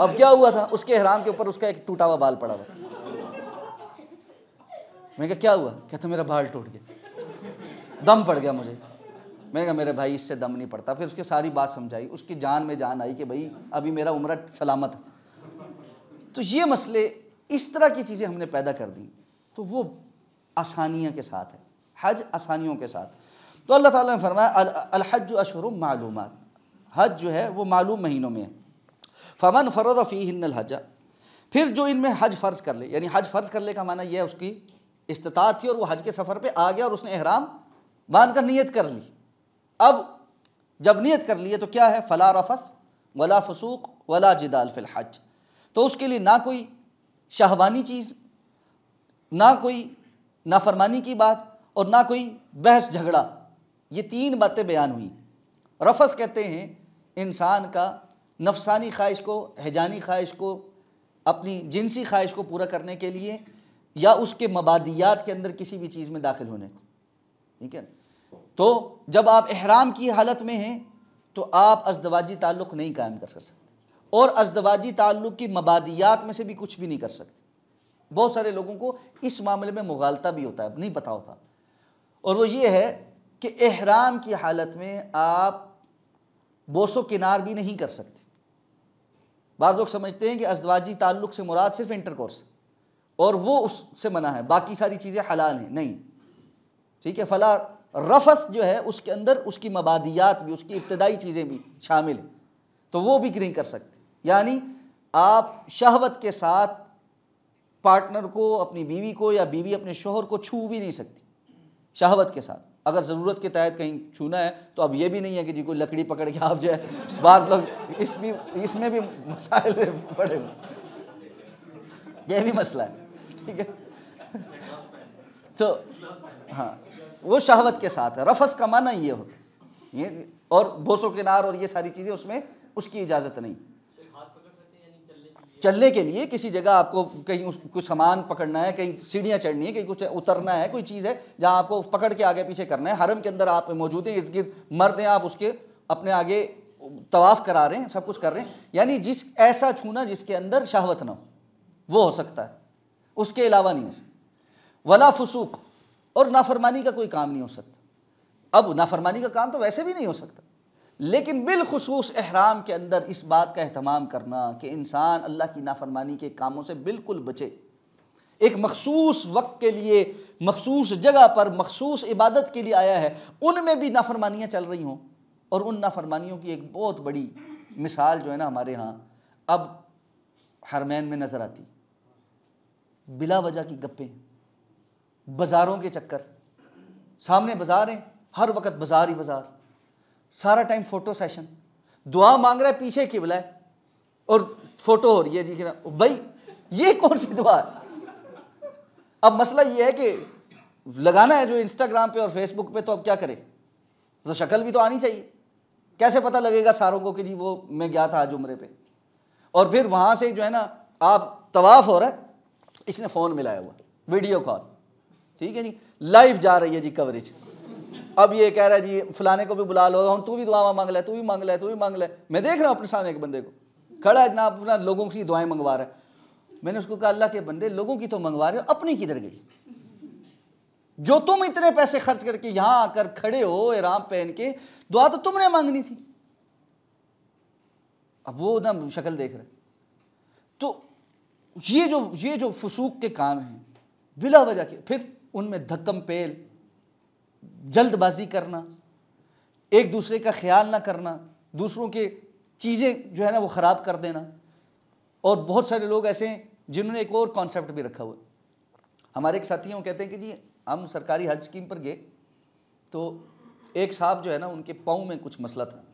अब क्या हुआ था उसके हराम के ऊपर उसका एक टूटा हुआ बाल पड़ा था मैंने कहा क्या हुआ कहते तो मेरा बाल टूट गया दम पड़ गया मुझे मैंने कहा मेरे भाई इससे दम नहीं पड़ता फिर उसके सारी बात समझाई उसकी जान में जान आई कि भाई अभी मेरा उम्र सलामत है तो ये मसले इस तरह की चीज़ें हमने पैदा कर दी तो वो आसानियाँ के साथ है हज आसानियों के साथ तो अल्लाह ताला ने फरमाया अल हज अशहर मालूम हज जो है वो मालूम महीनों में है फमन फ़रद फ़ी हिन्नल हजा फिर जो इनमें हज फ़र्ज़ कर ले यानी हज फ़र्ज़ कर ले का माना यह है उसकी इस्तात थी और वो हज के सफ़र पर आ गया और उसने एहराम बांध कर नीयत कर ली अब जब नीयत कर ली है तो क्या है फ़ला रफ़स वला फसूक वला जिदाल फिल हज तो उसके लिए ना कोई शाहवानी चीज़ ना कोई नाफरमानी की बात और ना कोई बहस झगड़ा ये तीन बातें बयान हुई रफस कहते हैं इंसान का नफसानी ख्वाहिश को हैजानी ख्वाहिश को अपनी जिनसी ख्वाहिश को पूरा करने के लिए या उसके मबादियात के अंदर किसी भी चीज़ में दाखिल होने को ठीक है तो जब आप अहराम की हालत में हैं तो आप अजदवाजी ताल्लुक़ नहीं कायम कर सकते और अजदवाजी ताल्लुक़ की मबादियात में से भी कुछ भी नहीं कर सकते बहुत सारे लोगों को इस मामले में मुगालता भी होता है नहीं पता होता और वो ये है कि अहराम की हालत में आप बोसो किनार भी नहीं कर सकते बार लोग समझते हैं कि अजवाजी ताल्लुक़ से मुराद सिर्फ इंटरकोर्स और वो उससे मना है बाकी सारी चीज़ें हलाल हैं नहीं ठीक है फला रफस जो है उसके अंदर उसकी मबादियात भी उसकी इब्तदाई चीज़ें भी शामिल हैं तो वो भी नहीं कर सकते यानी आप शहवत के साथ पार्टनर को अपनी बीवी को या बीवी अपने शोहर को छू भी नहीं सकती शहवत के साथ अगर ज़रूरत के तहत कहीं छूना है तो अब ये भी नहीं है कि जी कोई लकड़ी पकड़ के आप जाए है लोग इस भी इसमें भी मसाइल पड़े ये भी मसला है ठीक है तो हाँ वो शहावत के साथ है रफस का माना ये होता है ये और बोसो किनार और ये सारी चीज़ें उसमें उसकी इजाज़त नहीं चलने के लिए किसी जगह आपको कहीं उस कुछ सामान पकड़ना है कहीं सीढ़ियाँ चढ़नी है कहीं कुछ उतरना है कोई चीज़ है जहाँ आपको पकड़ के आगे पीछे करना है हरम के अंदर आप मौजूद हैं इर्द गिर्द मर्द हैं आप उसके अपने आगे तवाफ़ करा रहे हैं सब कुछ कर रहे हैं यानी जिस ऐसा छूना जिसके अंदर शहवत ना हो वो हो सकता है उसके अलावा नहीं हो सकता वला फसूक और नाफरमानी का कोई काम नहीं हो सकता अब नाफरमानी का काम तो वैसे भी नहीं हो सकता लेकिन बिलखसूस अहराम के अंदर इस बात का अहतमाम करना कि इंसान अल्लाह की नाफरमानी के कामों से बिल्कुल बचे एक मखसूस वक्त के लिए मखसूस जगह पर मखसूस इबादत के लिए आया है उनमें भी नाफरमानियाँ चल रही हों और उन नाफरमानियों की एक बहुत बड़ी मिसाल जो है ना हमारे यहाँ अब हरमैन में नज़र आती बिला वजह की गप्पें बाज़ारों के चक्कर सामने बाज़ार हैं हर वक्त बाज़ार ही बाज़ार सारा टाइम फोटो सेशन दुआ मांग रहा है पीछे की बुलाए और फोटो हो रही है जी कि भाई ये कौन सी दुआ है अब मसला ये है कि लगाना है जो इंस्टाग्राम पे और फेसबुक पे तो अब क्या करें तो शक्ल भी तो आनी चाहिए कैसे पता लगेगा सारों को कि जी वो मैं गया था आज उम्र पे और फिर वहाँ से जो है ना आप तवाफ हो रहा है इसने फ़ोन मिलाया हुआ वीडियो कॉल ठीक है जी लाइव जा रही है जी कवरेज अब ये कह रहा है जी फलाने को भी बुला लो हम तू भी दुआ मांग ले तू भी मांग ले तू भी मांग ले मैं देख रहा हूँ अपने सामने एक बंदे को खड़ा है जना अपना लोगों से दुआएं मंगवा रहा है मैंने उसको कहा अल्लाह के बंदे लोगों की तो मंगवा रहे हो अपनी किधर गई जो तुम इतने पैसे खर्च करके यहां आकर खड़े हो आराम पहन के दुआ तो तुमने मांगनी थी अब वो ना शक्ल देख रहे तो ये जो ये जो फसूक के काम हैं बिला वजह के फिर उनमें धक्कम पेल जल्दबाजी करना एक दूसरे का ख्याल ना करना दूसरों के चीज़ें जो है ना वो ख़राब कर देना और बहुत सारे लोग ऐसे हैं जिन्होंने एक और कॉन्सेप्ट भी रखा हुआ हमारे एक साथी हैं वो कहते हैं कि जी हम सरकारी हज स्कीम पर गए तो एक साहब जो है ना उनके पाँव में कुछ मसला था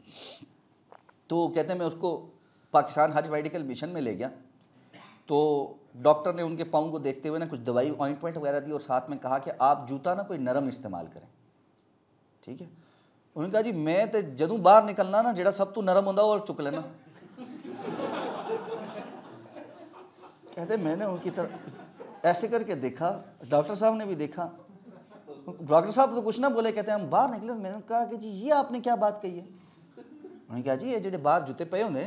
तो कहते हैं मैं उसको पाकिस्तान हज मेडिकल मिशन में ले गया तो डॉक्टर ने उनके पाँव को देखते हुए ना कुछ दवाई ऑइंटमेंट वगैरह दी और साथ में कहा कि आप जूता ना कोई नरम इस्तेमाल करें ठीक है ਉਹਨੇ कहा जी मैं तो ਜਦੋਂ बहर निकलना ना जो सब ਤੋਂ नरम हों ਉਹ ਚੁੱਕ कहते मैंने उनकी तरह ऐसे करके देखा डॉक्टर साहब ने भी देखा डॉक्टर साहब तो कुछ ना बोले कहते हम बाहर निकले तो मैंने कहा कि जी ये आपने क्या बात कही है उन्होंने कहा जी ये जो बाहर जूते पे होंगे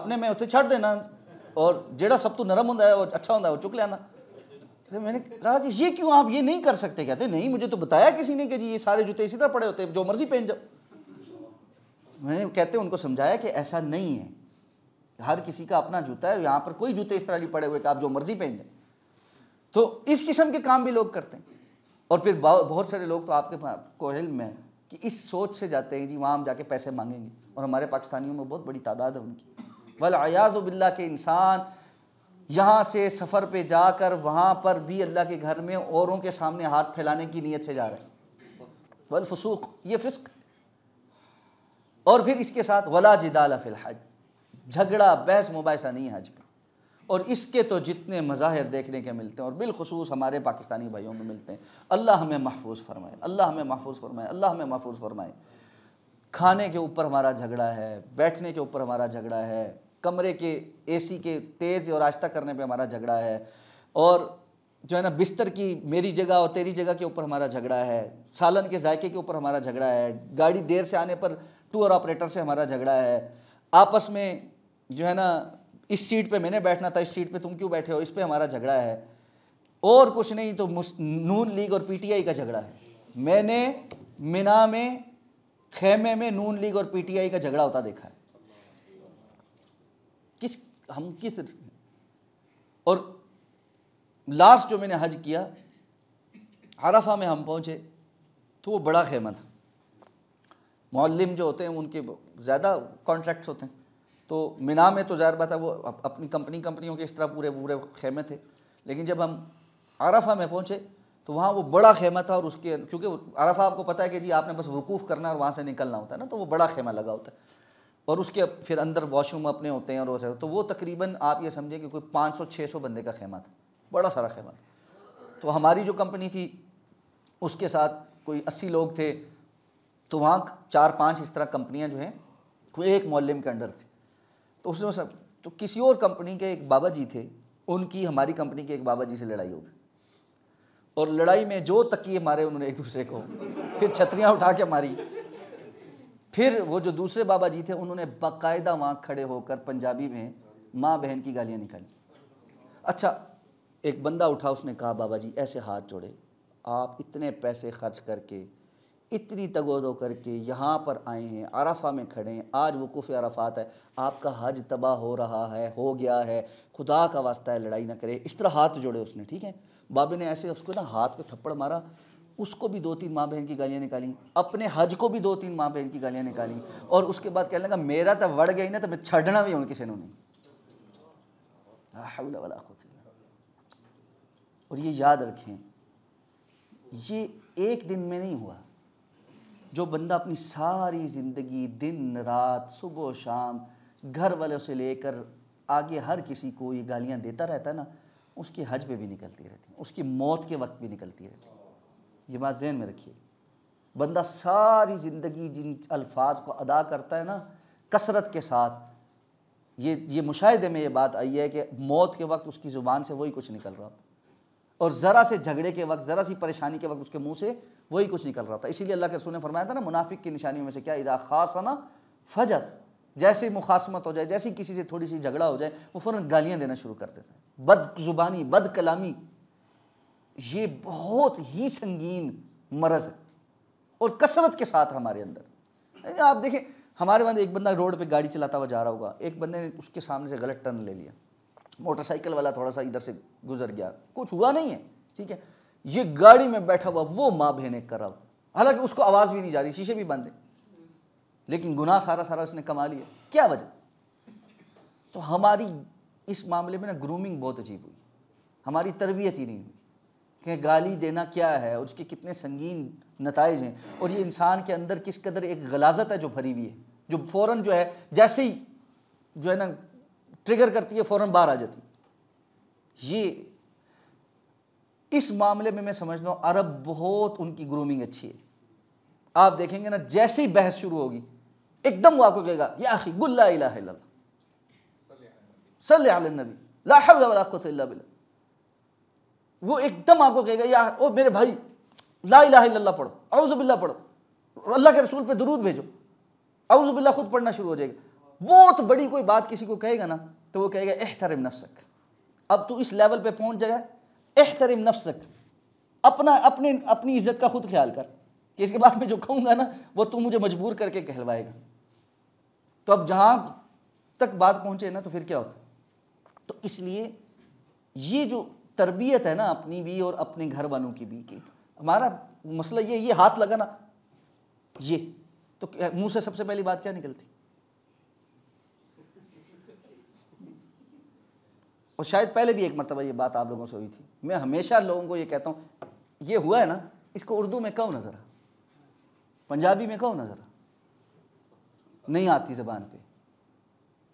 अपने मैं उत्तर छड़ देना और जोड़ा सब तो नरम होंगे अच्छा होंगे वो चुक लिया तो मैंने कहा कि ये क्यों आप ये नहीं कर सकते कहते नहीं मुझे तो बताया किसी ने कि जी ये सारे जूते इसी तरह पड़े होते हैं जो मर्जी पहन जाओ मैंने कहते उनको समझाया कि ऐसा नहीं है हर किसी का अपना जूता है यहाँ पर कोई जूते इस तरह नहीं पड़े हुए कि आप जो मर्जी पहन जाए तो इस किस्म के काम भी लोग करते हैं और फिर बहुत सारे लोग तो आपके कोहल में कि इस सोच से जाते हैं जी वहाँ हम जाके पैसे मांगेंगे और हमारे पाकिस्तानियों में बहुत बड़ी तादाद है उनकी वल अयाज़ बिल्ला के इंसान यहाँ से सफ़र पे जाकर वहाँ पर भी अल्लाह के घर में औरों के सामने हाथ फैलाने की नीयत से जा रहे हैं वलफसूक ये फिस्क और फिर इसके साथ वला जिदाला फिल हज झगड़ा बहस मुबासा नहीं हज में और इसके तो जितने मज़ाहिर देखने के मिलते हैं और बिलखसूस हमारे पाकिस्तानी भाइयों में मिलते हैं अल्लाह हमें महफूज फरमाए अल्लाह हमें महफूज फरमाए अल्लाह हमें महफूज फरमाए खाने के ऊपर हमारा झगड़ा है बैठने के ऊपर हमारा झगड़ा है कमरे के एसी के तेज़ और आस्था करने पे हमारा झगड़ा है और जो है ना बिस्तर की मेरी जगह और तेरी जगह के ऊपर हमारा झगड़ा है सालन के जायके के ऊपर हमारा झगड़ा है गाड़ी देर से आने पर टूर ऑपरेटर से हमारा झगड़ा है आपस में जो है ना इस सीट पे मैंने बैठना था इस सीट पे तुम क्यों बैठे हो इस पे हमारा झगड़ा है और कुछ नहीं तो नून लीग और पीटीआई का झगड़ा है मैंने मिना में खेमे में नून लीग और पीटीआई का झगड़ा होता देखा है किस हम किस और लास्ट जो मैंने हज किया अरफा में हम पहुँचे तो वो बड़ा खेमा था मौलम जो होते हैं उनके ज़्यादा कॉन्ट्रैक्ट्स होते हैं तो मिना में तो ज़ाहिर बात है वो अपनी कंपनी कंपनियों के इस तरह पूरे पूरे खेमे थे लेकिन जब हम अरफा में पहुँचे तो वहाँ वो बड़ा खेमा था और उसके क्योंकि अरफा आपको पता है कि जी आपने बस वकूफ़ करना और वहाँ से निकलना होता है ना तो वो बड़ा खेमा लगा होता है और उसके फिर अंदर वॉशरूम अपने होते हैं और वो तो वो तकरीबन आप ये समझें कि कोई 500-600 बंदे का खेमा था बड़ा सारा खेमा था तो हमारी जो कंपनी थी उसके साथ कोई अस्सी लोग थे तो वहाँ चार पाँच इस तरह कंपनियाँ जो हैं कोई एक मोहल्ले के अंडर थी तो उसमें सब तो किसी और कंपनी के एक बाबा जी थे उनकी हमारी कंपनी के एक बाबा जी से लड़ाई हो गई और लड़ाई में जो तकिए मारे उन्होंने एक दूसरे को फिर छतरियाँ उठा के मारी फिर वो जो दूसरे बाबा जी थे उन्होंने बाकायदा वहाँ खड़े होकर पंजाबी में माँ बहन की गालियाँ निकाली अच्छा एक बंदा उठा उसने कहा बाबा जी ऐसे हाथ जोड़े आप इतने पैसे खर्च करके इतनी तगोदो करके यहाँ पर आए हैं आराफा में खड़े हैं आज वकूफ़ अराफात है आपका हज तबाह हो रहा है हो गया है खुदा का वास्ता है लड़ाई ना करे इस तरह हाथ जोड़े उसने ठीक है बाबे ने ऐसे उसको ना हाथ पे थप्पड़ मारा उसको भी दो तीन माँ बहन की गालियाँ निकाली अपने हज को भी दो तीन माँ बहन की गालियाँ निकाली और उसके बाद कहने लगा मेरा तो वड़ गई ना तो मैं छड़ना भी हूँ किसी ने और ये याद रखें ये एक दिन में नहीं हुआ जो बंदा अपनी सारी ज़िंदगी दिन रात सुबह शाम घर वालों से लेकर आगे हर किसी को ये गालियाँ देता रहता है ना उसके हज पे भी निकलती रहती उसकी मौत के वक्त भी निकलती रहती ये बात जहन में रखिए बंदा सारी ज़िंदगी जिन अल्फाज को अदा करता है ना कसरत के साथ ये ये मुशाहदे में ये बात आई है कि मौत के वक्त उसकी ज़ुबान से वही कुछ निकल रहा था और ज़रा से झगड़े के वक्त ज़रा सी परेशानी के वक्त उसके मुंह से वही कुछ निकल रहा था इसीलिए अल्लाह के रसूल ने फरमाया था ना मुनाफिक की निशानियों में से क्या इदा खास ना फजर जैसे ही मुखासमत हो जाए जैसे ही किसी से थोड़ी सी झगड़ा हो जाए वो फ़ौरन गालियाँ देना शुरू कर देते हैं बद ज़ुबानी बद कलामी ये बहुत ही संगीन मरज है और कसरत के साथ हमारे अंदर आप देखें हमारे बंदे एक बंदा रोड पे गाड़ी चलाता हुआ जा रहा होगा एक बंदे ने उसके सामने से गलत टर्न ले लिया मोटरसाइकिल वाला थोड़ा सा इधर से गुजर गया कुछ हुआ नहीं है ठीक है ये गाड़ी में बैठा हुआ वो माँ बहने कर रहा होता हालांकि उसको आवाज़ भी नहीं जा रही शीशे भी बंद है लेकिन गुनाह सारा सारा उसने कमा लिया क्या वजह तो हमारी इस मामले में ना ग्रूमिंग बहुत अजीब हुई हमारी तरबियत ही नहीं हुई कि गाली देना क्या है और उसके कितने संगीन नतज हैं और ये इंसान के अंदर किस कदर एक गलाजत है जो भरी हुई है जो फ़ौर जो है जैसे ही जो है ना ट्रिगर करती है फ़ौर बाहर आ जाती ये इस मामले में मैं समझता हूँ अरब बहुत उनकी ग्रूमिंग अच्छी है आप देखेंगे ना जैसे ही बहस शुरू होगी एकदम वो आपको कहेगा आखिर गुल्ला सल्ला नबी ला वो एकदम आपको कहेगा या ओ मेरे भाई ला इला पढ़ो अवजुबिल्ला पढ़ो अल्लाह के रसूल पे दरूद भेजो अवजुबिल्ला खुद पढ़ना शुरू हो जाएगा बहुत बड़ी कोई बात किसी को कहेगा ना तो वो कहेगा एहतरम नफसक अब तू इस लेवल पे पहुंच जाए एहतरम नफसक अपना अपने अपनी इज्जत का खुद ख्याल कर कि इसके बाद में जो कहूँगा ना वो तू मुझे मजबूर करके कहलवाएगा तो अब जहाँ तक बात पहुँचे ना तो फिर क्या होता तो इसलिए ये जो तरबियत है ना अपनी भी और अपने घर वालों की भी की हमारा मसला ये ये हाथ लगाना ये तो मुंह से सबसे पहली बात क्या निकलती और शायद पहले भी एक मरतबा ये बात आप लोगों से हुई थी मैं हमेशा लोगों को ये कहता हूँ ये हुआ है ना इसको उर्दू में कहो नज़र पंजाबी में कहो नज़र नहीं आती ज़बान पे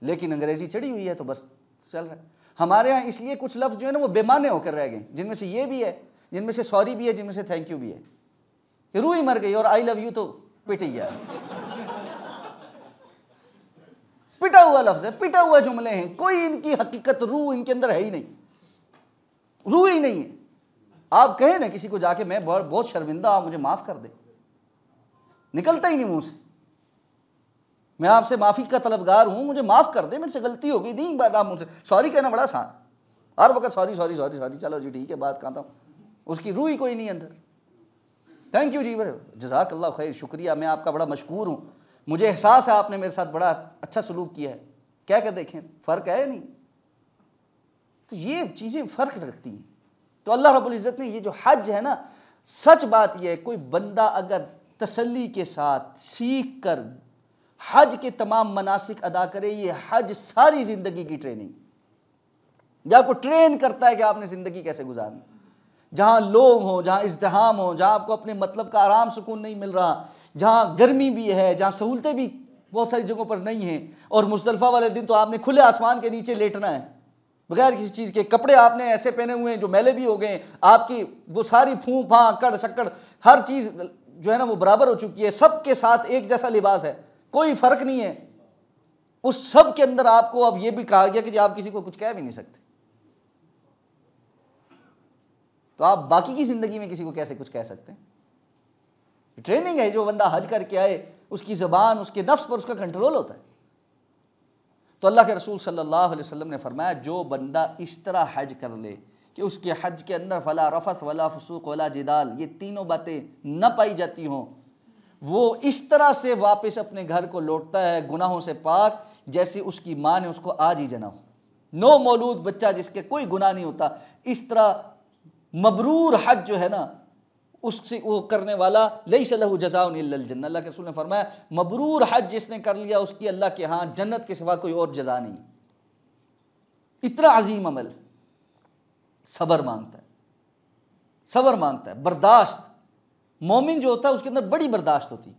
लेकिन अंग्रेज़ी चढ़ी हुई है तो बस चल रहा है हमारे यहाँ इसलिए कुछ लफ्ज़ जो है ना वो बेमाने होकर रह गए जिनमें से ये भी है जिनमें से सॉरी भी है जिनमें से थैंक यू भी है कि ही मर गई और आई लव यू तो पिट ही गया पिटा हुआ लफ्ज़ है पिटा हुआ जुमले हैं कोई इनकी हकीकत रूह इनके अंदर है ही नहीं रूह ही नहीं है आप कहें ना किसी को जाके मैं बहुत बहुत शर्मिंदा आप मुझे माफ़ कर दे निकलता ही नहीं मुंह से मैं आपसे माफ़ी का तलबगार हूँ मुझे माफ़ कर दे मेरे से गलती हो गई नहीं बात आप मुझसे सॉरी कहना बड़ा आसान हर वक्त सॉरी सॉरी सॉरी सॉरी चलो जी ठीक है बात कहता हूँ उसकी रूह ही कोई नहीं अंदर थैंक यू जी जजाक अल्लाह खैर शुक्रिया मैं आपका बड़ा मशहूर हूँ मुझे एहसास है आपने मेरे साथ बड़ा अच्छा सलूक किया है क्या कर देखें फ़र्क है नहीं तो ये चीज़ें फ़र्क रखती हैं तो अल्लाह रबुल्ज़त ने ये जो हज है ना सच बात यह है कोई बंदा अगर तसल्ली के साथ सीख कर हज के तमाम मनासिक अदा करें ये हज सारी ज़िंदगी की ट्रेनिंग जो आपको ट्रेन करता है कि आपने ज़िंदगी कैसे गुजारनी जहां लोग हों जहां इजतहाम हो जहां आपको अपने मतलब का आराम सुकून नहीं मिल रहा जहां गर्मी भी है जहां सहूलतें भी बहुत सारी जगहों पर नहीं हैं और मुस्तलफा वाले दिन तो आपने खुले आसमान के नीचे लेटना है बगैर किसी चीज़ के कपड़े आपने ऐसे पहने हुए हैं जो मैले भी हो गए आपकी वो सारी फूँ फाँ कड़ शक्कड़ हर चीज़ जो है ना वो बराबर हो चुकी है सबके साथ एक जैसा लिबास है कोई फर्क नहीं है उस सब के अंदर आपको अब यह भी कहा गया कि आप किसी को कुछ कह भी नहीं सकते तो आप बाकी की जिंदगी में किसी को कैसे कुछ कह सकते हैं ट्रेनिंग है जो बंदा हज करके आए उसकी जबान उसके नफ्स पर उसका कंट्रोल होता है तो अल्लाह के रसूल सल्लल्लाहु अलैहि वसल्लम ने फरमाया जो बंदा इस तरह हज कर ले कि उसके हज के अंदर फला रफत वला फसूक वला जिदाल ये तीनों बातें न पाई जाती हों वो इस तरह से वापस अपने घर को लौटता है गुनाहों से पाक जैसे उसकी माँ ने उसको आज ही जना हो नो मौलूद बच्चा जिसके कोई गुनाह नहीं होता इस तरह मबरूर हज जो है ना उससे वो करने वाला लई सलह जजाउन के रसूल ने फरमाया मबरूर हज जिसने कर लिया उसकी अल्लाह के हाँ जन्नत के सिवा कोई और जजा नहीं इतना अजीम अमल सबर मांगता है सबर मांगता है बर्दाश्त मोमिन जो होता है उसके अंदर बड़ी बर्दाश्त होती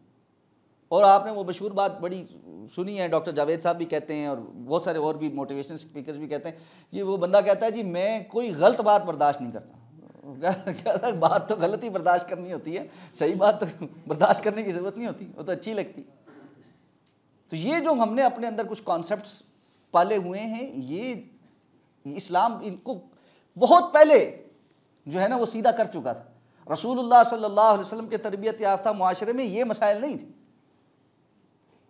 और आपने वो मशहूर बात बड़ी सुनी है डॉक्टर जावेद साहब भी कहते हैं और बहुत सारे और भी मोटिवेशन स्पीकर्स भी कहते हैं जी वो बंदा कहता है जी मैं कोई गलत बात बर्दाश्त नहीं करता कहता बात तो गलत ही बर्दाश्त करनी होती है सही बात तो बर्दाश्त करने की ज़रूरत नहीं होती वो तो अच्छी लगती तो ये जो हमने अपने अंदर कुछ कॉन्सेप्ट पाले हुए हैं ये इस्लाम इनको बहुत पहले जो है ना वो सीधा कर चुका था रसूल सल्ला वसलम के तरबियत याफ्ता माशरे में ये मसाइल नहीं थे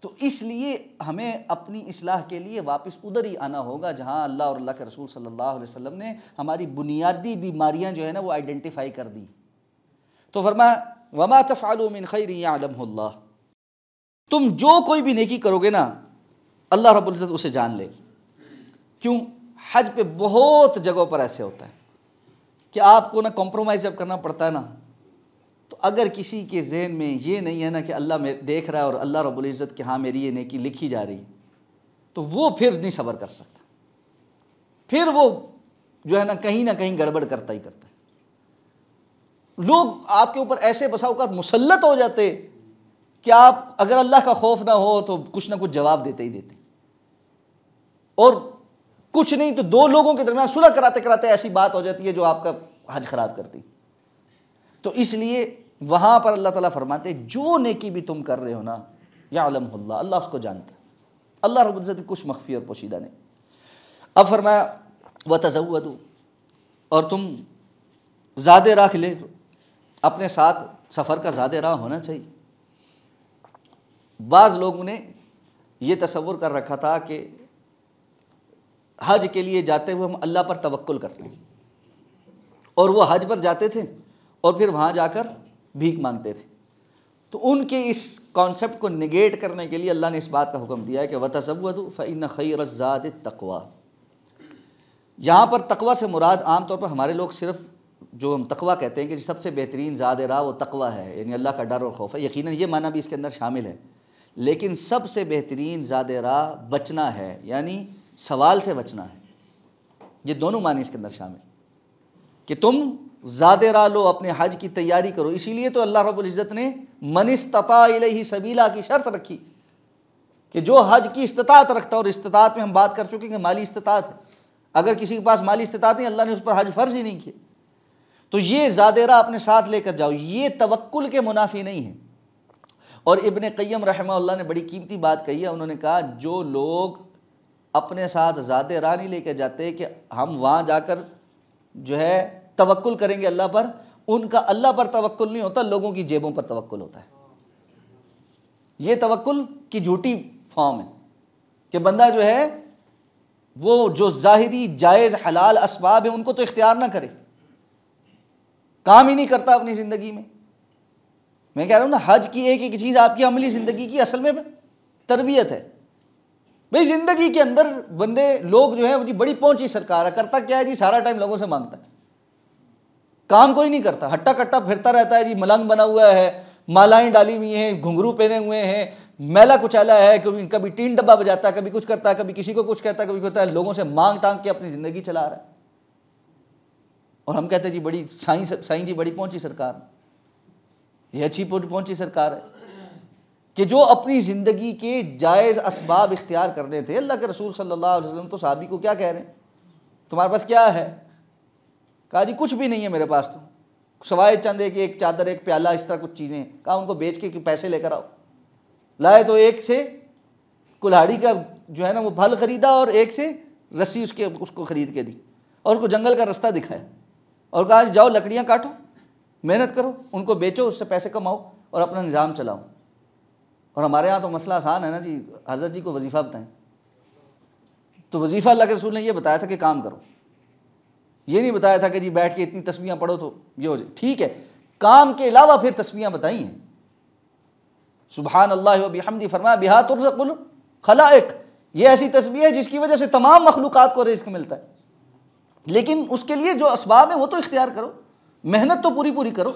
तो इसलिए हमें अपनी असलाह के लिए वापस उधर ही आना होगा जहाँ अल्लाह और अल्लाह के रसूल सल्ला वसलम ने हमारी बुनियादी बीमारियाँ जो है ना वो आइडेंटिफाई कर दी तो फरमा वमा तफ़ालमिन खैर आलम तुम जो कोई भी नेकी करोगे ना अल्लाह रबुल्ज़त उसे जान ले क्यों हज पे बहुत जगहों पर ऐसे होता है कि आपको ना कॉम्प्रोमाइज़ जब करना पड़ता है ना तो अगर किसी के जहन में ये नहीं है ना कि अल्लाह मेरे देख रहा है और अल्लाह रबुल्ज़त के हाँ मेरी ये नेकी लिखी जा रही तो वो फिर नहीं सब्र कर सकता फिर वो जो है ना कहीं ना कहीं गड़बड़ करता ही करता है लोग आपके ऊपर ऐसे बसाओकात मुसलत हो जाते कि आप अगर अल्लाह का खौफ ना हो तो कुछ ना कुछ जवाब देते ही देते और कुछ नहीं तो दो लोगों के दरमियान सुलह कराते कराते ऐसी बात हो जाती है जो आपका हज खराब करती तो इसलिए वहां पर अल्लाह ताला फरमाते जो नेकी भी तुम कर रहे हो ना या अल्लाह उसको जानता अल्लाह रबुल्ज़त कुछ मख्फी और पोशीदा ने अब फरमाया व तजवद और तुम ज़्यादा राख ले तो अपने साथ सफ़र का ज़्यादा राह होना चाहिए बाज़ लोगों ने यह तस्वुर कर रखा था कि हज के लिए जाते हुए हम अल्लाह पर तवक्ल करते हैं और वो हज पर जाते थे और फिर वहाँ जाकर भीख मांगते थे तो उनके इस कॉन्सेप्ट को निगेट करने के लिए अल्लाह ने इस बात का हुक्म दिया है कि वतसवद फ़ैन खैरजाद तकवा यहाँ पर तकवा से मुराद आम तौर पर हमारे लोग सिर्फ जो हम तकवा कहते हैं कि सबसे बेहतरीन ज़ाद राह वो तकवा है यानी अल्लाह का डर और खौफ है यकीन ये माना भी इसके अंदर शामिल है लेकिन सबसे बेहतरीन ज़ाद राह बचना है यानी सवाल से बचना है ये दोनों मानी इसके अंदर शामिल कि तुम ज़्यादा रा लो अपने हज की तैयारी करो इसीलिए तो अल्लाह रब्बुल इज़्ज़त ने मन ही सबीला की शर्त रखी कि जो हज की इस्तात रखता और इस्तात में हम बात कर चुके हैं कि माली इस्तात है अगर किसी के पास माली इस्तात नहीं अल्लाह ने उस पर हज फ़र्ज ही नहीं किया तो ये ज़ादेरा अपने साथ लेकर जाओ ये तवक्ल के मुनाफी नहीं है और इबन कैम रहमा ने बड़ी कीमती बात कही है उन्होंने कहा जो लोग अपने साथ ज़्यादा राह नहीं लेके जाते कि हम वहाँ जाकर जो है तवक्ल करेंगे अल्लाह पर उनका अल्लाह पर तवक्ल नहीं होता लोगों की जेबों पर तवक्ल होता है ये तवक्ल की झूठी फॉर्म है कि बंदा जो है वो जो ज़ाहरी जायज़ हलाल इसबाब है उनको तो इख्तियार ना करे काम ही नहीं करता अपनी ज़िंदगी में मैं कह रहा हूँ ना हज की एक एक चीज़ आपकी अमली ज़िंदगी की असल में तरबियत है भाई जिंदगी के अंदर बंदे लोग जो है जी बड़ी पहुंची सरकार है करता क्या है जी सारा टाइम लोगों से मांगता है काम कोई नहीं करता हट्टा कट्टा फिरता रहता है जी मलंग बना हुआ है मालाएं डाली हुई हैं घुंघरू पहने हुए हैं मेला कुचाला है कभी कभी टीन डब्बा बजाता है कभी कुछ करता है कभी किसी को कुछ कहता है कभी कहता है लोगों से मांग तांग के अपनी ज़िंदगी चला रहा है और हम कहते हैं जी बड़ी साई साई जी बड़ी पहुंची सरकार ये अच्छी पहुंची सरकार है कि जो अपनी ज़िंदगी के जायज़ इसबाब इख्तियार करने थे अल्लाह के रसूल सल्लल्लाहु अलैहि वसल्लम तो साहबी को क्या कह रहे हैं तुम्हारे पास क्या है कहा जी कुछ भी नहीं है मेरे पास तो सवाए चंद एक एक चादर एक प्याला इस तरह कुछ चीज़ें कहा उनको बेच के पैसे लेकर आओ लाए तो एक से कुल्हाड़ी का जो है ना वो फल ख़रीदा और एक से रस्सी उसके उसको ख़रीद के दी और उसको जंगल का रास्ता दिखाया और कहा जाओ लकड़ियाँ काटो मेहनत करो उनको बेचो उससे पैसे कमाओ और अपना निज़ाम चलाओ और हमारे यहाँ तो मसला आसान है ना जी हजरत जी को वजीफ़ा बताएं तो वजीफ़ा अल्लाह के रसूल ने यह बताया था कि काम करो ये नहीं बताया था कि जी बैठ के इतनी तस्वीयाँ पढ़ो तो ये हो जाए ठीक है काम के अलावा फिर तस्वीयाँ बताई हैं सुबहान अल्लाह हमदी फरमाया बिहा खला एक ये ऐसी तस्वीर है जिसकी वजह से तमाम मखलूक को रिस्क मिलता है लेकिन उसके लिए जो इसबाब है वो तो इख्तियार करो मेहनत तो पूरी पूरी करो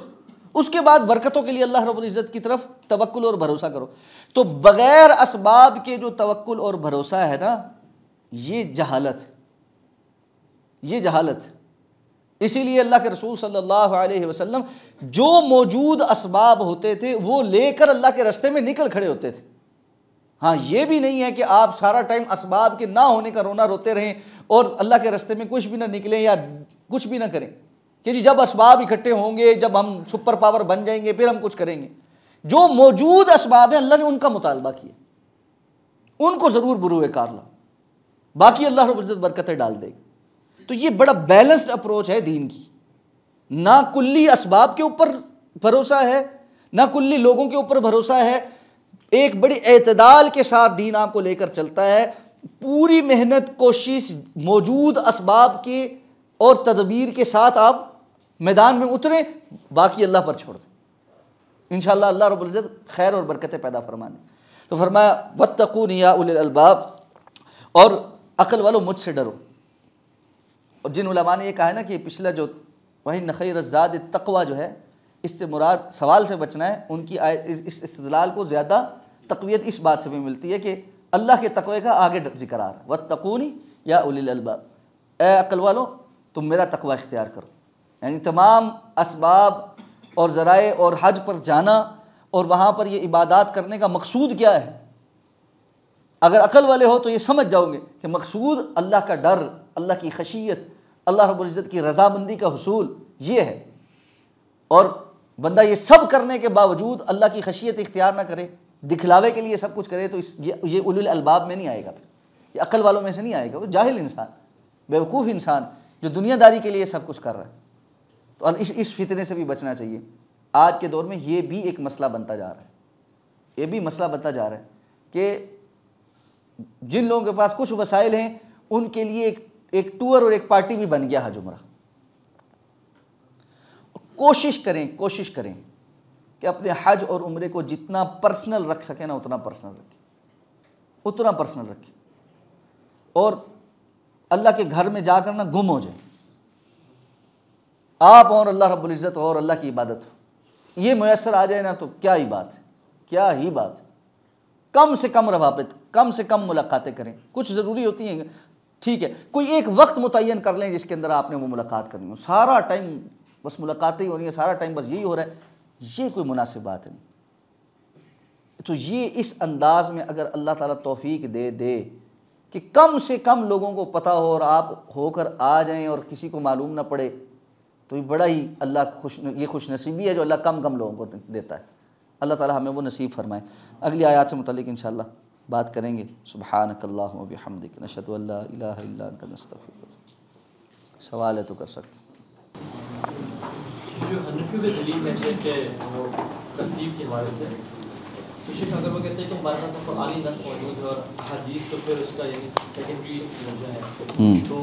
उसके बाद बरकतों के लिए अल्लाह रबुल्ज़त की तरफ तवक्ल और भरोसा करो तो बग़ैर इसबाब के जो तवक्ल और भरोसा है ना ये जहालत ये जहालत इसीलिए अल्लाह के रसूल सल्लल्लाहु अलैहि वसल्लम जो मौजूद इसबाब होते थे वो लेकर अल्लाह के रस्ते में निकल खड़े होते थे हाँ ये भी नहीं है कि आप सारा टाइम इसबाब के ना होने का रोना रोते रहें और अल्लाह के रस्ते में कुछ भी ना निकलें या कुछ भी ना करें कि जी जब इसबाब इकट्ठे होंगे जब हम सुपर पावर बन जाएंगे फिर हम कुछ करेंगे जो मौजूद इसबाब हैं अल्लाह ने उनका मुतालबा किया उनको ज़रूर बुरुए कार ला बाकी अल्लाह रब्ज़त बरकतें डाल दे तो ये बड़ा बैलेंस्ड अप्रोच है दीन की ना कुल्ली इसबाब के ऊपर भरोसा है ना कुल्ली लोगों के ऊपर भरोसा है एक बड़ी अतदाल के साथ दीन आपको लेकर चलता है पूरी मेहनत कोशिश मौजूद इसबाब के और तदबीर के साथ आप मैदान में उतरे बाकी अल्लाह पर छोड़ दें इन शाला अल्लाह रबुल्ज़त खैर और बरकतें पैदा फरमा दें तो फरमाया वत तकून या उलबाब और अकल वालों मुझसे डरो और जिन उलमा ने यह कहा है ना कि पिछला जो वही नखी रजाद तकवा जो है इससे मुराद सवाल से बचना है उनकी आय इस इस्तलाल को ज़्यादा तकवीत इस बात से भी मिलती है कि अल्लाह के तकवे का आगे जिक्र आ रहा है वह या उलबाब ए अकल वालों तुम मेरा तकवा इख्तियार करो यानी तमाम इसबाब और ज़राए और हज पर जाना और वहाँ पर यह इबादत करने का मकसूद क्या है अगर अकल वाले हो तो ये समझ जाओगे कि मकसूद अल्लाह का डर अल्लाह की खशियत अल्लाह रब्ज़त की रजामंदी का हसूल ये है और बंदा ये सब करने के बावजूद अल्लाह की खशियत इख्तियार ना करे दिखलावे के लिए सब कुछ करे तो इस ये ये उलुल में नहीं आएगा फिर ये अकल वालों में से नहीं आएगा वो जाहिल इंसान बेवकूफ़ इंसान जो दुनियादारी के लिए सब कुछ कर रहा है तो इस इस फितने से भी बचना चाहिए आज के दौर में ये भी एक मसला बनता जा रहा है ये भी मसला बनता जा रहा है कि जिन लोगों के पास कुछ वसाइल हैं उनके लिए एक एक टूर और एक पार्टी भी बन गया हज उमरा कोशिश करें कोशिश करें कि अपने हज और उम्र को जितना पर्सनल रख सकें ना उतना पर्सनल रखें उतना पर्सनल रखें और अल्लाह के घर में जाकर ना गुम हो जाए आप और अल्लाह रबुल्ज़त और अल्लाह की इबादत हो ये मैसर आ जाए ना तो क्या ही बात है क्या ही बात है कम से कम रवाबित कम से कम मुलाकातें करें कुछ ज़रूरी होती हैं ठीक है कोई एक वक्त मुतन कर लें जिसके अंदर आपने वो मुलाकात करनी हो सारा टाइम बस मुलाकातें ही हो रही हैं सारा टाइम बस यही हो रहा है ये कोई मुनासिब बात नहीं तो ये इस अंदाज़ में अगर अल्लाह ताला तौफीक दे दे कि कम से कम लोगों को पता हो और आप होकर आ जाएं और किसी को मालूम ना पड़े तो ये बड़ा ही अल्लाह खुश ये खुश नसीबी है जो अल्लाह कम कम लोगों को देता है अल्लाह ताला हमें वो नसीब फरमाए अगली आयात से मुतलिक इन बात करेंगे सुबहान कल्लाबिहमदिक नशत सवाल है तो कर सकते जो तो तो है तो हम्म। तो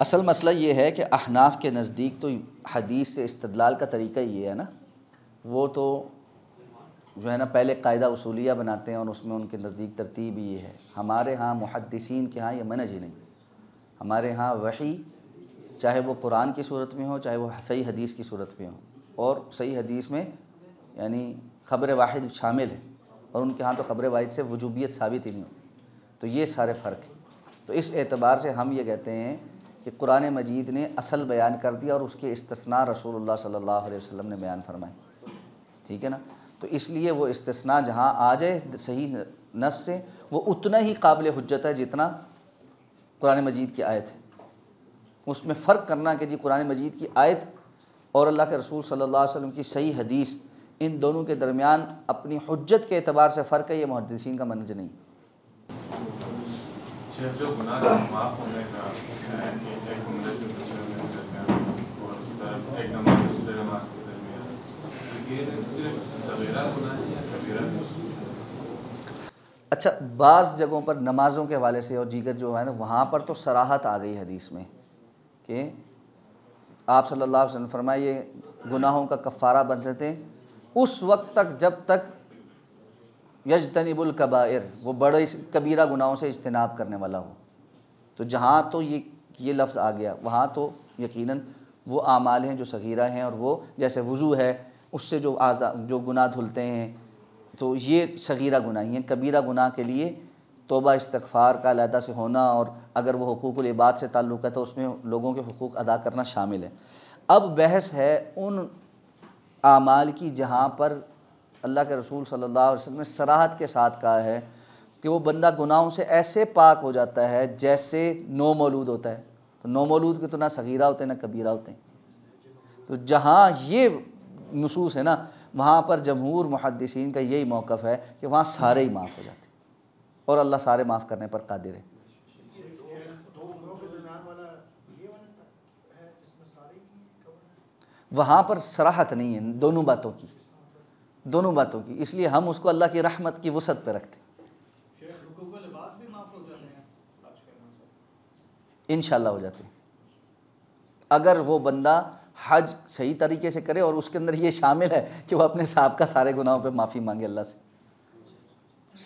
असल मसला ये है कि अहनाफ के नज़दीक तो हदीस से इस्तदलाल का तरीका ये है ना वो तो जो है ना पहले कायदा उसूलिया बनाते हैं और उसमें उनके नज़दीक तरतीब ये है हमारे यहाँ मुहदसिन के यहाँ ये मनज ही नहीं हमारे यहाँ वही चाहे वो कुरान की सूरत में हो चाहे वो सही हदीस की सूरत में हो और सही हदीस में यानी ख़बर वाहिद शामिल है और उनके यहाँ तो ख़बर वाहिद से वजूबियत साबित ही नहीं होती तो ये सारे फ़र्क हैं तो इस एतबार से हम ये कहते हैं कि कुरान मजीद ने असल बयान कर दिया और उसके इस्तना रसूल सल्ला वसम ने बयान फरमाए ठीक है ना तो इसलिए वो इस्तना जहाँ आ जाए सही नस से वो उतना ही काबिल हजत है जितना कुरान मजीद की आयत है उसमें फ़र्क करना कि जी कुरान मजीद की आयत और अल्लाह के रसूल सल्ला वसम की सही हदीस इन दोनों के दरमियान अपनी हजत के अतबार से फ़र्क है ये मुहदसिन का मनज नहीं E, अच्छा बाज़ जगहों पर नमाज़ों के हवाले से और जीगर जो है ना वहाँ पर तो सराहत आ गई हदीस में कि आप सल्लल्लाहु अलैहि वसल्लम फरमाए गुनाहों का कफ़ारा बन रहे थे उस वक्त तक जब तक यज वो बड़े कबीरा गुनाहों से इज्तनाब करने वाला हो तो जहाँ तो ये ये लफ्ज़ आ गया वहाँ तो यकीनन वो आमाल हैं जो सगीरा हैं और वो जैसे वज़ू है उससे जो आज़ा जो गुनाह धुलते हैं तो ये सगीरा गुनाह हैं कबीरा गुनाह के लिए तोबा इस्तफ़ार का अलहदा से होना और अगर वो हकूक़ इबाद से ताल्लुक़ है तो उसमें लोगों के हकूक़ अदा करना शामिल है अब बहस है उन आमाल की जहाँ पर अल्लाह के रसूल सल्लल्लाहु अलैहि वसल्लम ने सराहत के साथ कहा है कि वो बंदा गुनाहों से ऐसे पाक हो जाता है जैसे नो मौलूद होता है तो नो मौलूद के तो ना सगीरा होते ना कबीरा होते हैं तो जहाँ ये नसूस है ना वहाँ पर जमहूर महदसिन का यही मौक़ है कि वहाँ सारे ही माफ़ हो जाते और अल्लाह सारे माफ़ करने पर कादिर है वहाँ पर सराहत नहीं है दोनों बातों की दोनों बातों की इसलिए हम उसको अल्लाह की रहमत की वसत पर रखते इन हो जाते हैं अगर वो बंदा हज सही तरीके से करे और उसके अंदर ये शामिल है कि वो अपने साहब का सारे गुनाहों पे माफ़ी मांगे अल्लाह से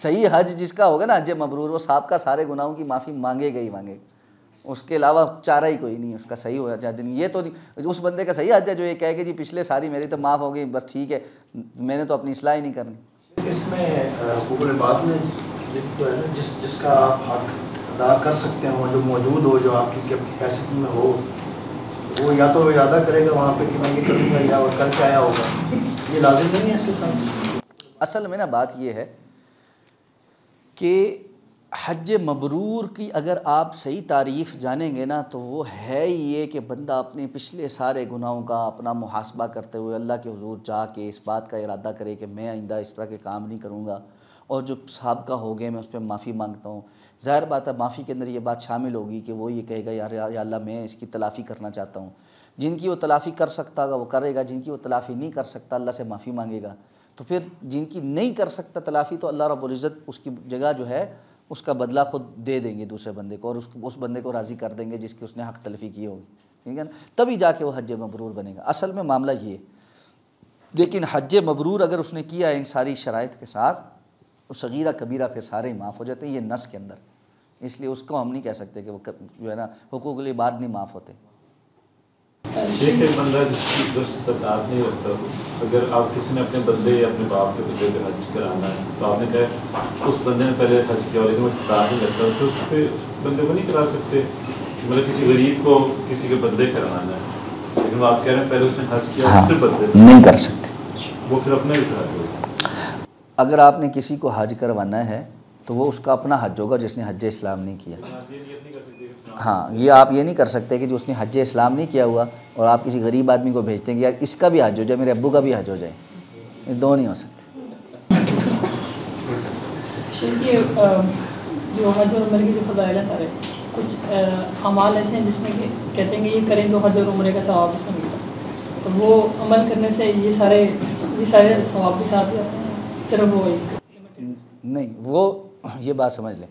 सही हज जिसका होगा ना हज मबरूर वो साहब का सारे गुनाहों की माफ़ी मांगेगा ही मांगेगा उसके अलावा चारा ही कोई नहीं उसका सही हो नहीं ये तो नहीं उस बंदे का सही हज है जो ये कहे कि जी पिछले सारी मेरी तो माफ़ हो गई बस ठीक है मैंने तो अपनी सलाह ही नहीं करनी इसमें बाद में तो है ना जिस जिसका आप हक अदा कर सकते हो जो मौजूद हो जो आपकी कैपेसिटी में हो वो या तो इरादा करेगा वहाँ पे कि मैं ये करूँगा या और करके आया होगा ये लाजिम नहीं है इसके साथ असल में ना बात ये है कि हज मबरूर की अगर आप सही तारीफ़ जानेंगे ना तो वो है ही ये कि बंदा अपने पिछले सारे गुनाहों का अपना मुहासबा करते हुए अल्लाह के हजूर जा के इस बात का इरादा करे कि मैं आइंदा इस तरह के काम नहीं करूँगा और जो सबका हो गए मैं उस पर माफ़ी मांगता हूँ ज़ाहिर बात है माफ़ी के अंदर ये बात शामिल होगी कि वो ये कहेगा यार यार अल्लाह मैं इसकी तलाफ़ी करना चाहता हूँ जिनकी वो तलाफ़ी कर सकता होगा वो करेगा जिनकी वो तलाफ़ी नहीं कर सकता अल्लाह से माफ़ी मांगेगा तो फिर जिनकी नहीं कर सकता तलाफ़ी तो अल्लाह रब्ज़त उसकी जगह जो है उसका बदला खुद दे देंगे दूसरे बंदे को और उस उस बंदे को राज़ी कर देंगे जिसकी उसने हक तलफी की होगी ठीक है ना तभी जाके वो हज मबरूर बनेगा असल में मामला ये लेकिन हज मबरूर अगर उसने किया इन सारी शराइ के साथ तो सगीरा कबीरा फिर सारे ही माफ़ हो जाते हैं ये नस के अंदर इसलिए उसको हम नहीं कह सकते कि वो जो है ना हकूक़ बाद नहीं माफ़ होते एक एक बंदा जिसकी दोस्त तक नहीं रखता अगर आप किसी ने अपने बंदे या अपने बाप के बच्चे पे हज कराना है तो आपने कहा उस बंदे ने पहले हज किया लेकिन उस किताब नहीं रखता तो उस पर उस बंदे को नहीं करा सकते मतलब किसी गरीब को किसी के बंदे कराना है लेकिन आप कह रहे हैं पहले उसने हज किया हाँ, फिर बंदे नहीं कर सकते वो फिर अपने भी करा अगर आपने किसी को हज करवाना है तो वो उसका अपना हज होगा जिसने हज इस्लाम नहीं किया हाँ, हाँ ये आप ये नहीं कर सकते कि जो उसने हज इस्लाम नहीं किया हुआ और आप किसी गरीब आदमी को भेजते हैं कि यार इसका भी हज हो जाए मेरे अबू का भी हज हो जाए ये दो नहीं हो सकते जो हज और उम्र के जो फजाइल हैं सारे कुछ अमाल ऐसे हैं जिसमें कि कहते हैं कि ये करें तो हज और उम्र का सवाब इसमें मिलता तो वो अमल करने से ये सारे ये सारे सवाब के साथ जाते हैं सिर्फ वो नहीं वो ये बात समझ लें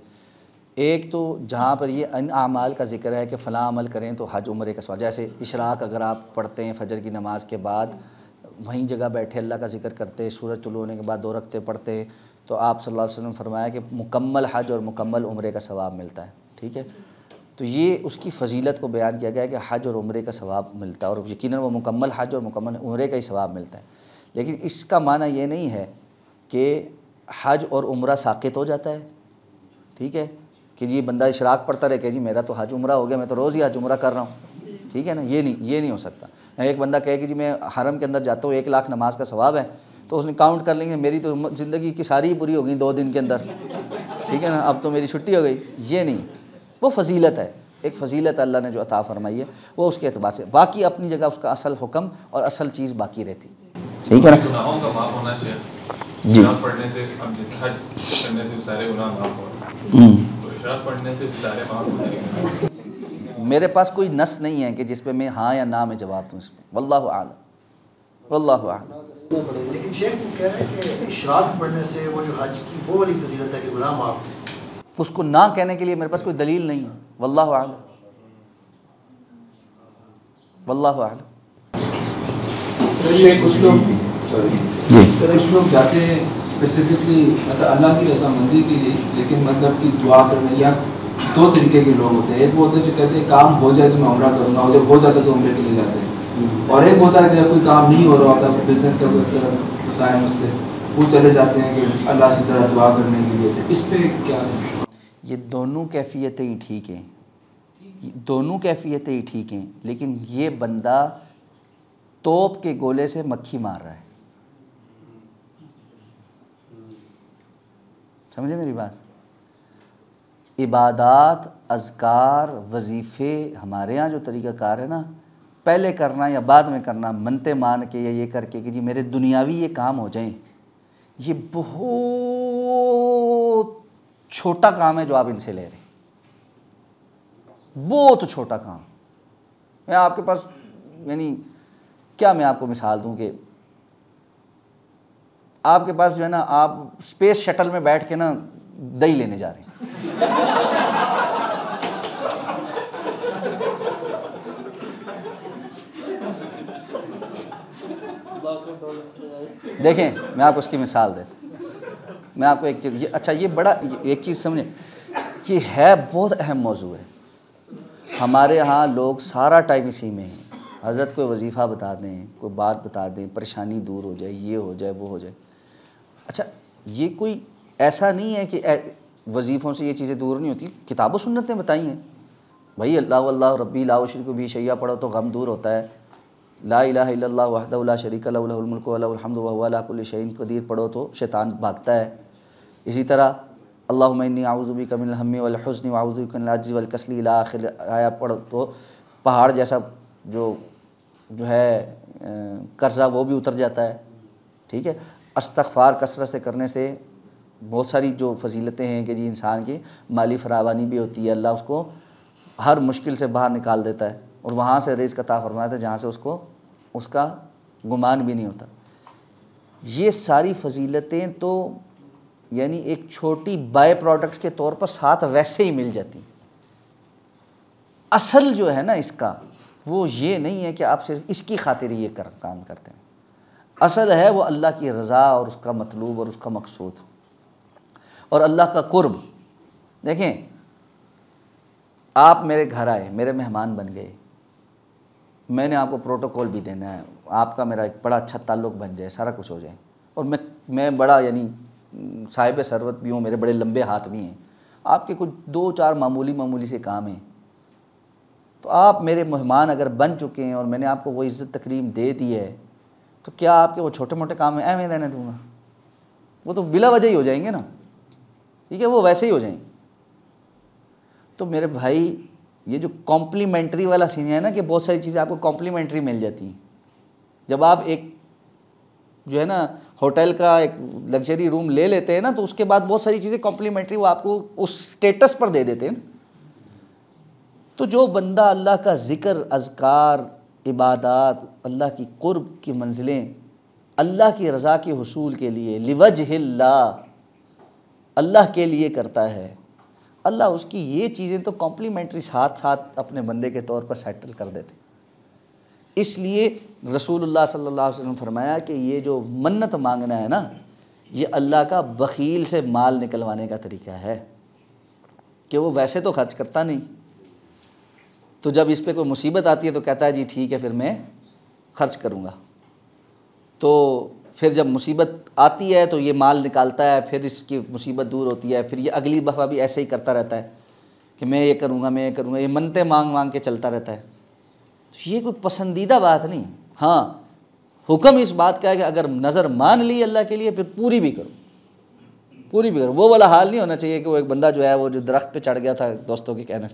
एक तो जहाँ पर ये अन आमाल का जिक्र है कि फ़लाँ अमल करें तो हज उम्र का सवाल जैसे इशराक अगर आप पढ़ते हैं फजर की नमाज के बाद वहीं जगह बैठे अल्लाह का जिक्र करते सूरज तुल होने के बाद दो रखते पढ़ते तो आप सल्लल्लाहु अलैहि वसल्लम फरमाया कि मुकम्मल हज और मुकम्मल उम्र का सवाब मिलता है ठीक है तो ये उसकी फजीलत को बयान किया गया है कि हज और उम्र का सवाब मिलता है और यकीन वो मुकम्मल हज और मुकम्मल उम्र का ही सवाब मिलता है लेकिन इसका माना ये नहीं है कि हज और उम्र साकित हो जाता है ठीक है कि जी बंदा इशराक पड़ता रहे कि जी मेरा तो हज उम्र हो गया मैं तो रोज़ ही हज उम्र कर रहा हूँ ठीक है ना ये नहीं ये नहीं हो सकता एक बंदा कहे कि जी मैं हरम के अंदर जाता हूँ एक लाख नमाज का स्वाब है तो उसने काउंट कर लेंगे मेरी तो ज़िंदगी की सारी ही बुरी हो गई दो दिन के अंदर ठीक है ना अब तो मेरी छुट्टी हो गई ये नहीं वो फजीलत है एक फजीलत अल्लाह ने जो अता फरमाई है वो उसके अतबार से बाकी अपनी जगह उसका असल हुक्म और असल चीज़ बाकी रहती ठीक है ना जी पढ़ने से, अब जैसे हज करने से सारे गुनाह माफ हो पढ़ने से सारे जाएंगे मेरे पास कोई नस नहीं है कि पे मैं हाँ या ना में जवाब दूँ पर वल्ला आलम वल्ला आलम लेकिन शेख कह रहे हैं कि पढ़ने से वो जो हज की वो वाली फजीलत है कि गुनाह माफ उसको ना कहने के लिए मेरे पास कोई दलील नहीं है वल्ला आलम वल्ला आलम सर ये कुछ लोग जी कुछ लोग जाते हैं स्पेसिफिकली मतलब अल्लाह की रजामंदी के लिए लेकिन मतलब कि दुआ करने या दो तरीके के लोग होते हैं एक वो होते हैं जो कहते हैं काम हो जाए तो मैं उम्र करूँगा जब हो जाता तो उम्र के लिए जाते हैं हम्म। और एक होता है कि जब कोई काम नहीं हो रहा होता बिजनेस का कोई इस तरह फसाए उसके वो चले जाते हैं कि अल्लाह से ज़रा दुआ करने के लिए तो इस पर क्या ये दोनों कैफियतें ही ठीक हैं दोनों कैफियतें ही ठीक हैं लेकिन ये बंदा तोप के गोले से मक्खी मार रहा है समझे मेरी बात इबादात अजकार वजीफ़े हमारे यहाँ जो तरीक़ाकार है ना पहले करना या बाद में करना मनते मान के या ये करके कि जी मेरे दुनियावी ये काम हो जाएं ये बहुत छोटा काम है जो आप इनसे ले रहे बहुत छोटा काम मैं आपके पास यानी क्या मैं आपको मिसाल दूं कि आपके पास जो है ना आप स्पेस शटल में बैठ के ना दही लेने जा रहे हैं देखें मैं आपको उसकी मिसाल दे मैं आपको एक चीज़ अच्छा ये बड़ा ये, एक चीज़ समझें कि है बहुत अहम मौजू है हमारे यहाँ लोग सारा टाइम इसी में है हज़रत कोई वजीफ़ा बता दें कोई बात बता दें परेशानी दूर हो जाए ये हो जाए वो हो जाए अच्छा ये कोई ऐसा नहीं है कि वजीफ़ों से ये चीज़ें दूर नहीं होती किताब सुनत ने बताई हैं भाई अल्लाह अल्लाह रबी ला को भी शैया पढ़ो तो गम दूर होता है ला इला वहदल शरीक अलहमदल कदीर पढ़ो तो शैतान भागता है इसी तरह अल्लाहनी आउज़ुबी कमिल हमी वलहसन आउज़ुबी कमिलाजी वलकसली ला आखिर आया पढ़ो तो पहाड़ जैसा जो जो है कर्ज़ा वो भी उतर जाता है ठीक है अस्तफ़ार कसरत से करने से बहुत सारी जो फजीलतें हैं कि जी इंसान की माली फरावानी भी होती है अल्लाह उसको हर मुश्किल से बाहर निकाल देता है और वहाँ से रिज कता फरमाता है जहाँ से उसको उसका गुमान भी नहीं होता ये सारी फजीलतें तो यानी एक छोटी बाय प्रोडक्ट के तौर पर साथ वैसे ही मिल जाती असल जो है ना इसका वो ये नहीं है कि आप सिर्फ इसकी खातिर ये कर, काम करते हैं असल है वो अल्लाह की रज़ा और उसका मतलूब और उसका मकसूद और अल्लाह का कुर्ब देखें आप मेरे घर आए मेरे मेहमान बन गए मैंने आपको प्रोटोकॉल भी देना है आपका मेरा एक बड़ा अच्छा ताल्लुक बन जाए सारा कुछ हो जाए और मैं मैं बड़ा यानी साहिब सरवत भी हूँ मेरे बड़े लंबे हाथ भी हैं आपके कुछ दो चार मामूली मामूली से काम हैं तो आप मेरे मेहमान अगर बन चुके हैं और मैंने आपको वो इज़्ज़त तकरीम दे दी है तो क्या आपके वो छोटे मोटे काम में ऐ मैं रहने दूंगा वो तो बिला वजह ही हो जाएंगे ना ठीक है वो वैसे ही हो जाएंगे तो मेरे भाई ये जो कॉम्प्लीमेंट्री वाला सीन है ना कि बहुत सारी चीज़ें आपको कॉम्प्लीमेंट्री मिल जाती हैं जब आप एक जो है ना होटल का एक लग्जरी रूम ले लेते हैं ना तो उसके बाद बहुत सारी चीज़ें कॉम्प्लीमेंट्री वो आपको उस स्टेटस पर दे देते हैं तो जो बंदा अल्लाह का ज़िक्र अजकार इबादत अल्लाह की कुर्ब की मंजिलें अल्लाह की रज़ा के हसूल के लिए लिवज हिल्ला अल्लाह के लिए करता है अल्लाह उसकी ये चीज़ें तो कॉम्प्लीमेंट्री साथ साथ अपने बंदे के तौर पर सेटल कर देते इसलिए रसूलुल्लाह सल्लल्लाहु अलैहि वसल्लम फरमाया कि ये जो मन्नत मांगना है ना ये अल्लाह का बखील से माल निकलवाने का तरीका है कि वो वैसे तो खर्च करता नहीं तो जब इस पर कोई मुसीबत आती है तो कहता है जी ठीक है फिर मैं खर्च करूँगा तो फिर जब मुसीबत आती है तो ये माल निकालता है फिर इसकी मुसीबत दूर होती है फिर ये अगली दफ़ा भी ऐसे ही करता रहता है कि मैं ये करूँगा मैं ये करूँगा ये मनते मांग मांग के चलता रहता है तो ये कोई पसंदीदा बात नहीं हाँ हुक्म इस बात का है कि अगर नज़र मान ली अल्लाह के लिए फिर पूरी भी करो पूरी भी करो वो वाला हाल नहीं होना चाहिए कि वो एक बंदा जो है वो जो दरख्त पे चढ़ गया था दोस्तों के कहने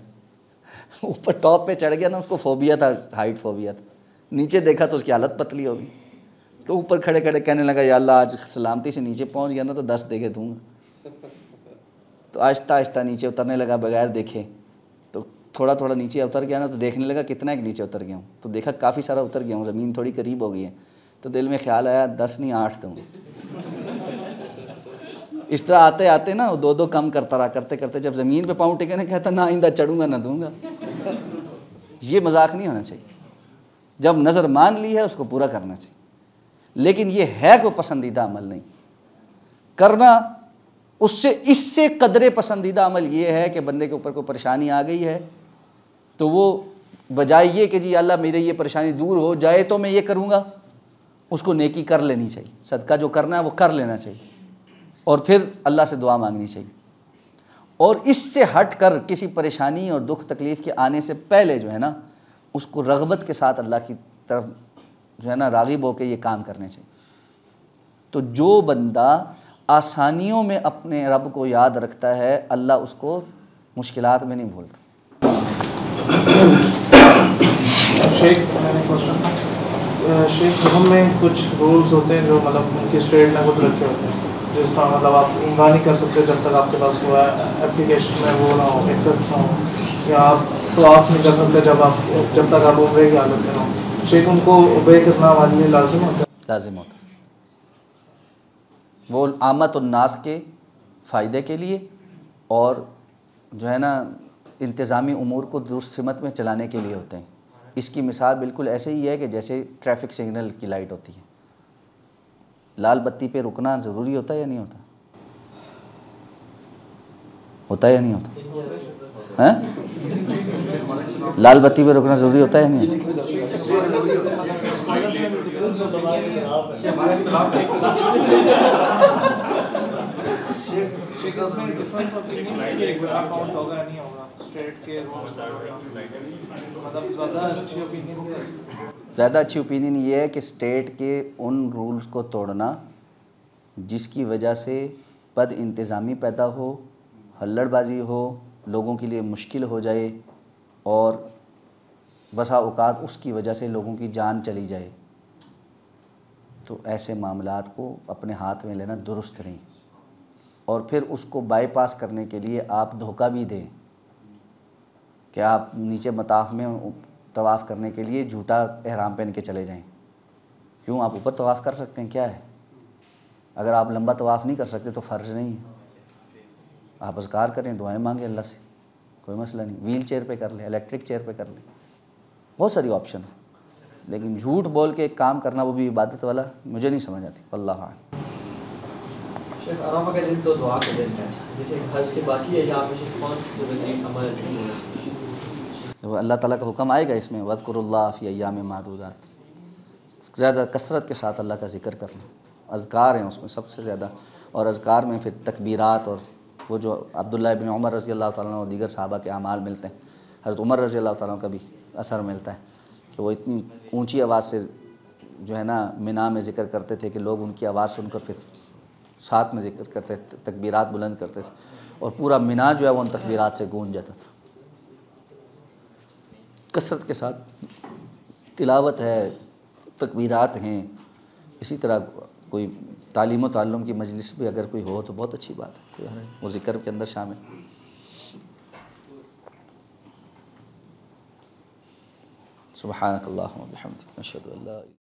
ऊपर टॉप पे चढ़ गया ना उसको फोबिया था हाइट फोबिया था नीचे देखा तो उसकी हालत पतली होगी तो ऊपर खड़े खड़े कहने लगा या अल्लाह आज सलामती से नीचे पहुंच गया ना तो दस देखे दूंगा तो आहिस्ता आहिस्ता नीचे उतरने लगा बगैर देखे तो थोड़ा थोड़ा नीचे उतर गया ना तो देखने लगा कितना एक नीचे उतर गया हूँ तो देखा काफ़ी सारा उतर गया हूँ ज़मीन थोड़ी करीब हो गई है तो दिल में ख्याल आया दस नहीं आठ दूँ इस तरह आते आते ना दो दो कम करता रहा करते करते जब ज़मीन पे पाँव टिके ना कहता ना आइंदा चढ़ूंगा ना दूंगा ये मजाक नहीं होना चाहिए जब नज़र मान ली है उसको पूरा करना चाहिए लेकिन ये है कोई पसंदीदा अमल नहीं करना उससे इससे कदरे पसंदीदा अमल ये है कि बंदे के ऊपर कोई परेशानी आ गई है तो वो बजाय ये कि जी अल्लाह मेरी ये परेशानी दूर हो जाए तो मैं ये करूँगा उसको नेकी कर लेनी चाहिए सदका जो करना है वो कर लेना चाहिए और फिर अल्लाह से दुआ मांगनी चाहिए और इससे हट कर किसी परेशानी और दुख तकलीफ़ के आने से पहले जो है ना उसको रगबत के साथ अल्लाह की तरफ जो है ना रागिब होकर ये काम करने चाहिए तो जो बंदा आसानियों में अपने रब को याद रखता है अल्लाह उसको मुश्किल में नहीं भूलता शेख शेख में कुछ रूल्स होते हैं जो मतलब उनके स्टेट में खुद रखे होते हैं जिस तरह मतलब आप इंगा नहीं कर सकते जब तक आपके पास वो एप्लीकेशन में वो ना हो एक्सेस ना हो तो आप नहीं कर सकते जब आप जब तक आप उबे की हालत में हो शेख उनको उबे करना लाजिम होता है लाजिम होता वो आमत उन्नास के फ़ायदे के लिए और जो है ना इंतज़ामी अमूर को दुरुस्त समत में चलाने के लिए होते हैं इसकी मिसाल बिल्कुल ऐसे ही है कि जैसे ट्रैफिक सिग्नल की लाइट होती है लाल बत्ती पे रुकना ज़रूरी होता है या नहीं होता होता है या नहीं होता है लाल बत्ती पे रुकना जरूरी होता है नहीं ज़्यादा अच्छी ओपिनियन ये है कि स्टेट के उन रूल्स को तोड़ना जिसकी वजह से बद इंतज़ामी पैदा हो हल्लड़बाजी हो लोगों के लिए मुश्किल हो जाए और बसा अवकात उसकी वजह से लोगों की जान चली जाए तो ऐसे मामला को अपने हाथ में लेना दुरुस्त नहीं और फिर उसको बाईपास करने के लिए आप धोखा भी दें कि आप नीचे मताफ में तवाफ़ करने के लिए झूठा एहराम पहन के चले जाएं क्यों आप ऊपर तवाफ़ कर सकते हैं क्या है अगर आप लंबा तवाफ़ नहीं कर सकते तो फ़र्ज़ नहीं है आप असकार करें दुआएं मांगें अल्लाह से कोई मसला नहीं व्हील चेयर पर कर लें इलेक्ट्रिक चेयर पर कर लें बहुत सारी ऑप्शन है लेकिन झूठ बोल के एक काम करना वो भी इबादत वाला मुझे नहीं समझ आती अल्लाह तो अल्लाह ताला का हुक्म आएगा इसमें वदकुरल्लाफ़ी अयाम महदूदात ज़्यादा कसरत के साथ अल्लाह का जिक्र करना अजगार हैं उसमें सबसे ज़्यादा और अजगार में फिर तकबीरात और वो जो अब्दुल्ला बिन उमर रसी अल्लाह तुम और दीगर साहबा के अमाल मिलते हैं हज़रत उमर रजी अल्लाह तुम का भी असर मिलता है कि वो इतनी ऊंची आवाज़ से जो है ना मीना में ज़िक्र करते थे कि लोग उनकी आवाज़ सुनकर फिर साथ में ज़िक्र करते थे तकबीर बुलंद करते थे और पूरा मीना जो है वो उन तकबीरत से गूंज जाता था कसरत के साथ तिलावत है तकबीरत हैं इसी तरह कोई तालीम तालम की मजलिस भी अगर कोई हो तो बहुत अच्छी बात है कोई वो ज़िक्र के अंदर शामिल सुबह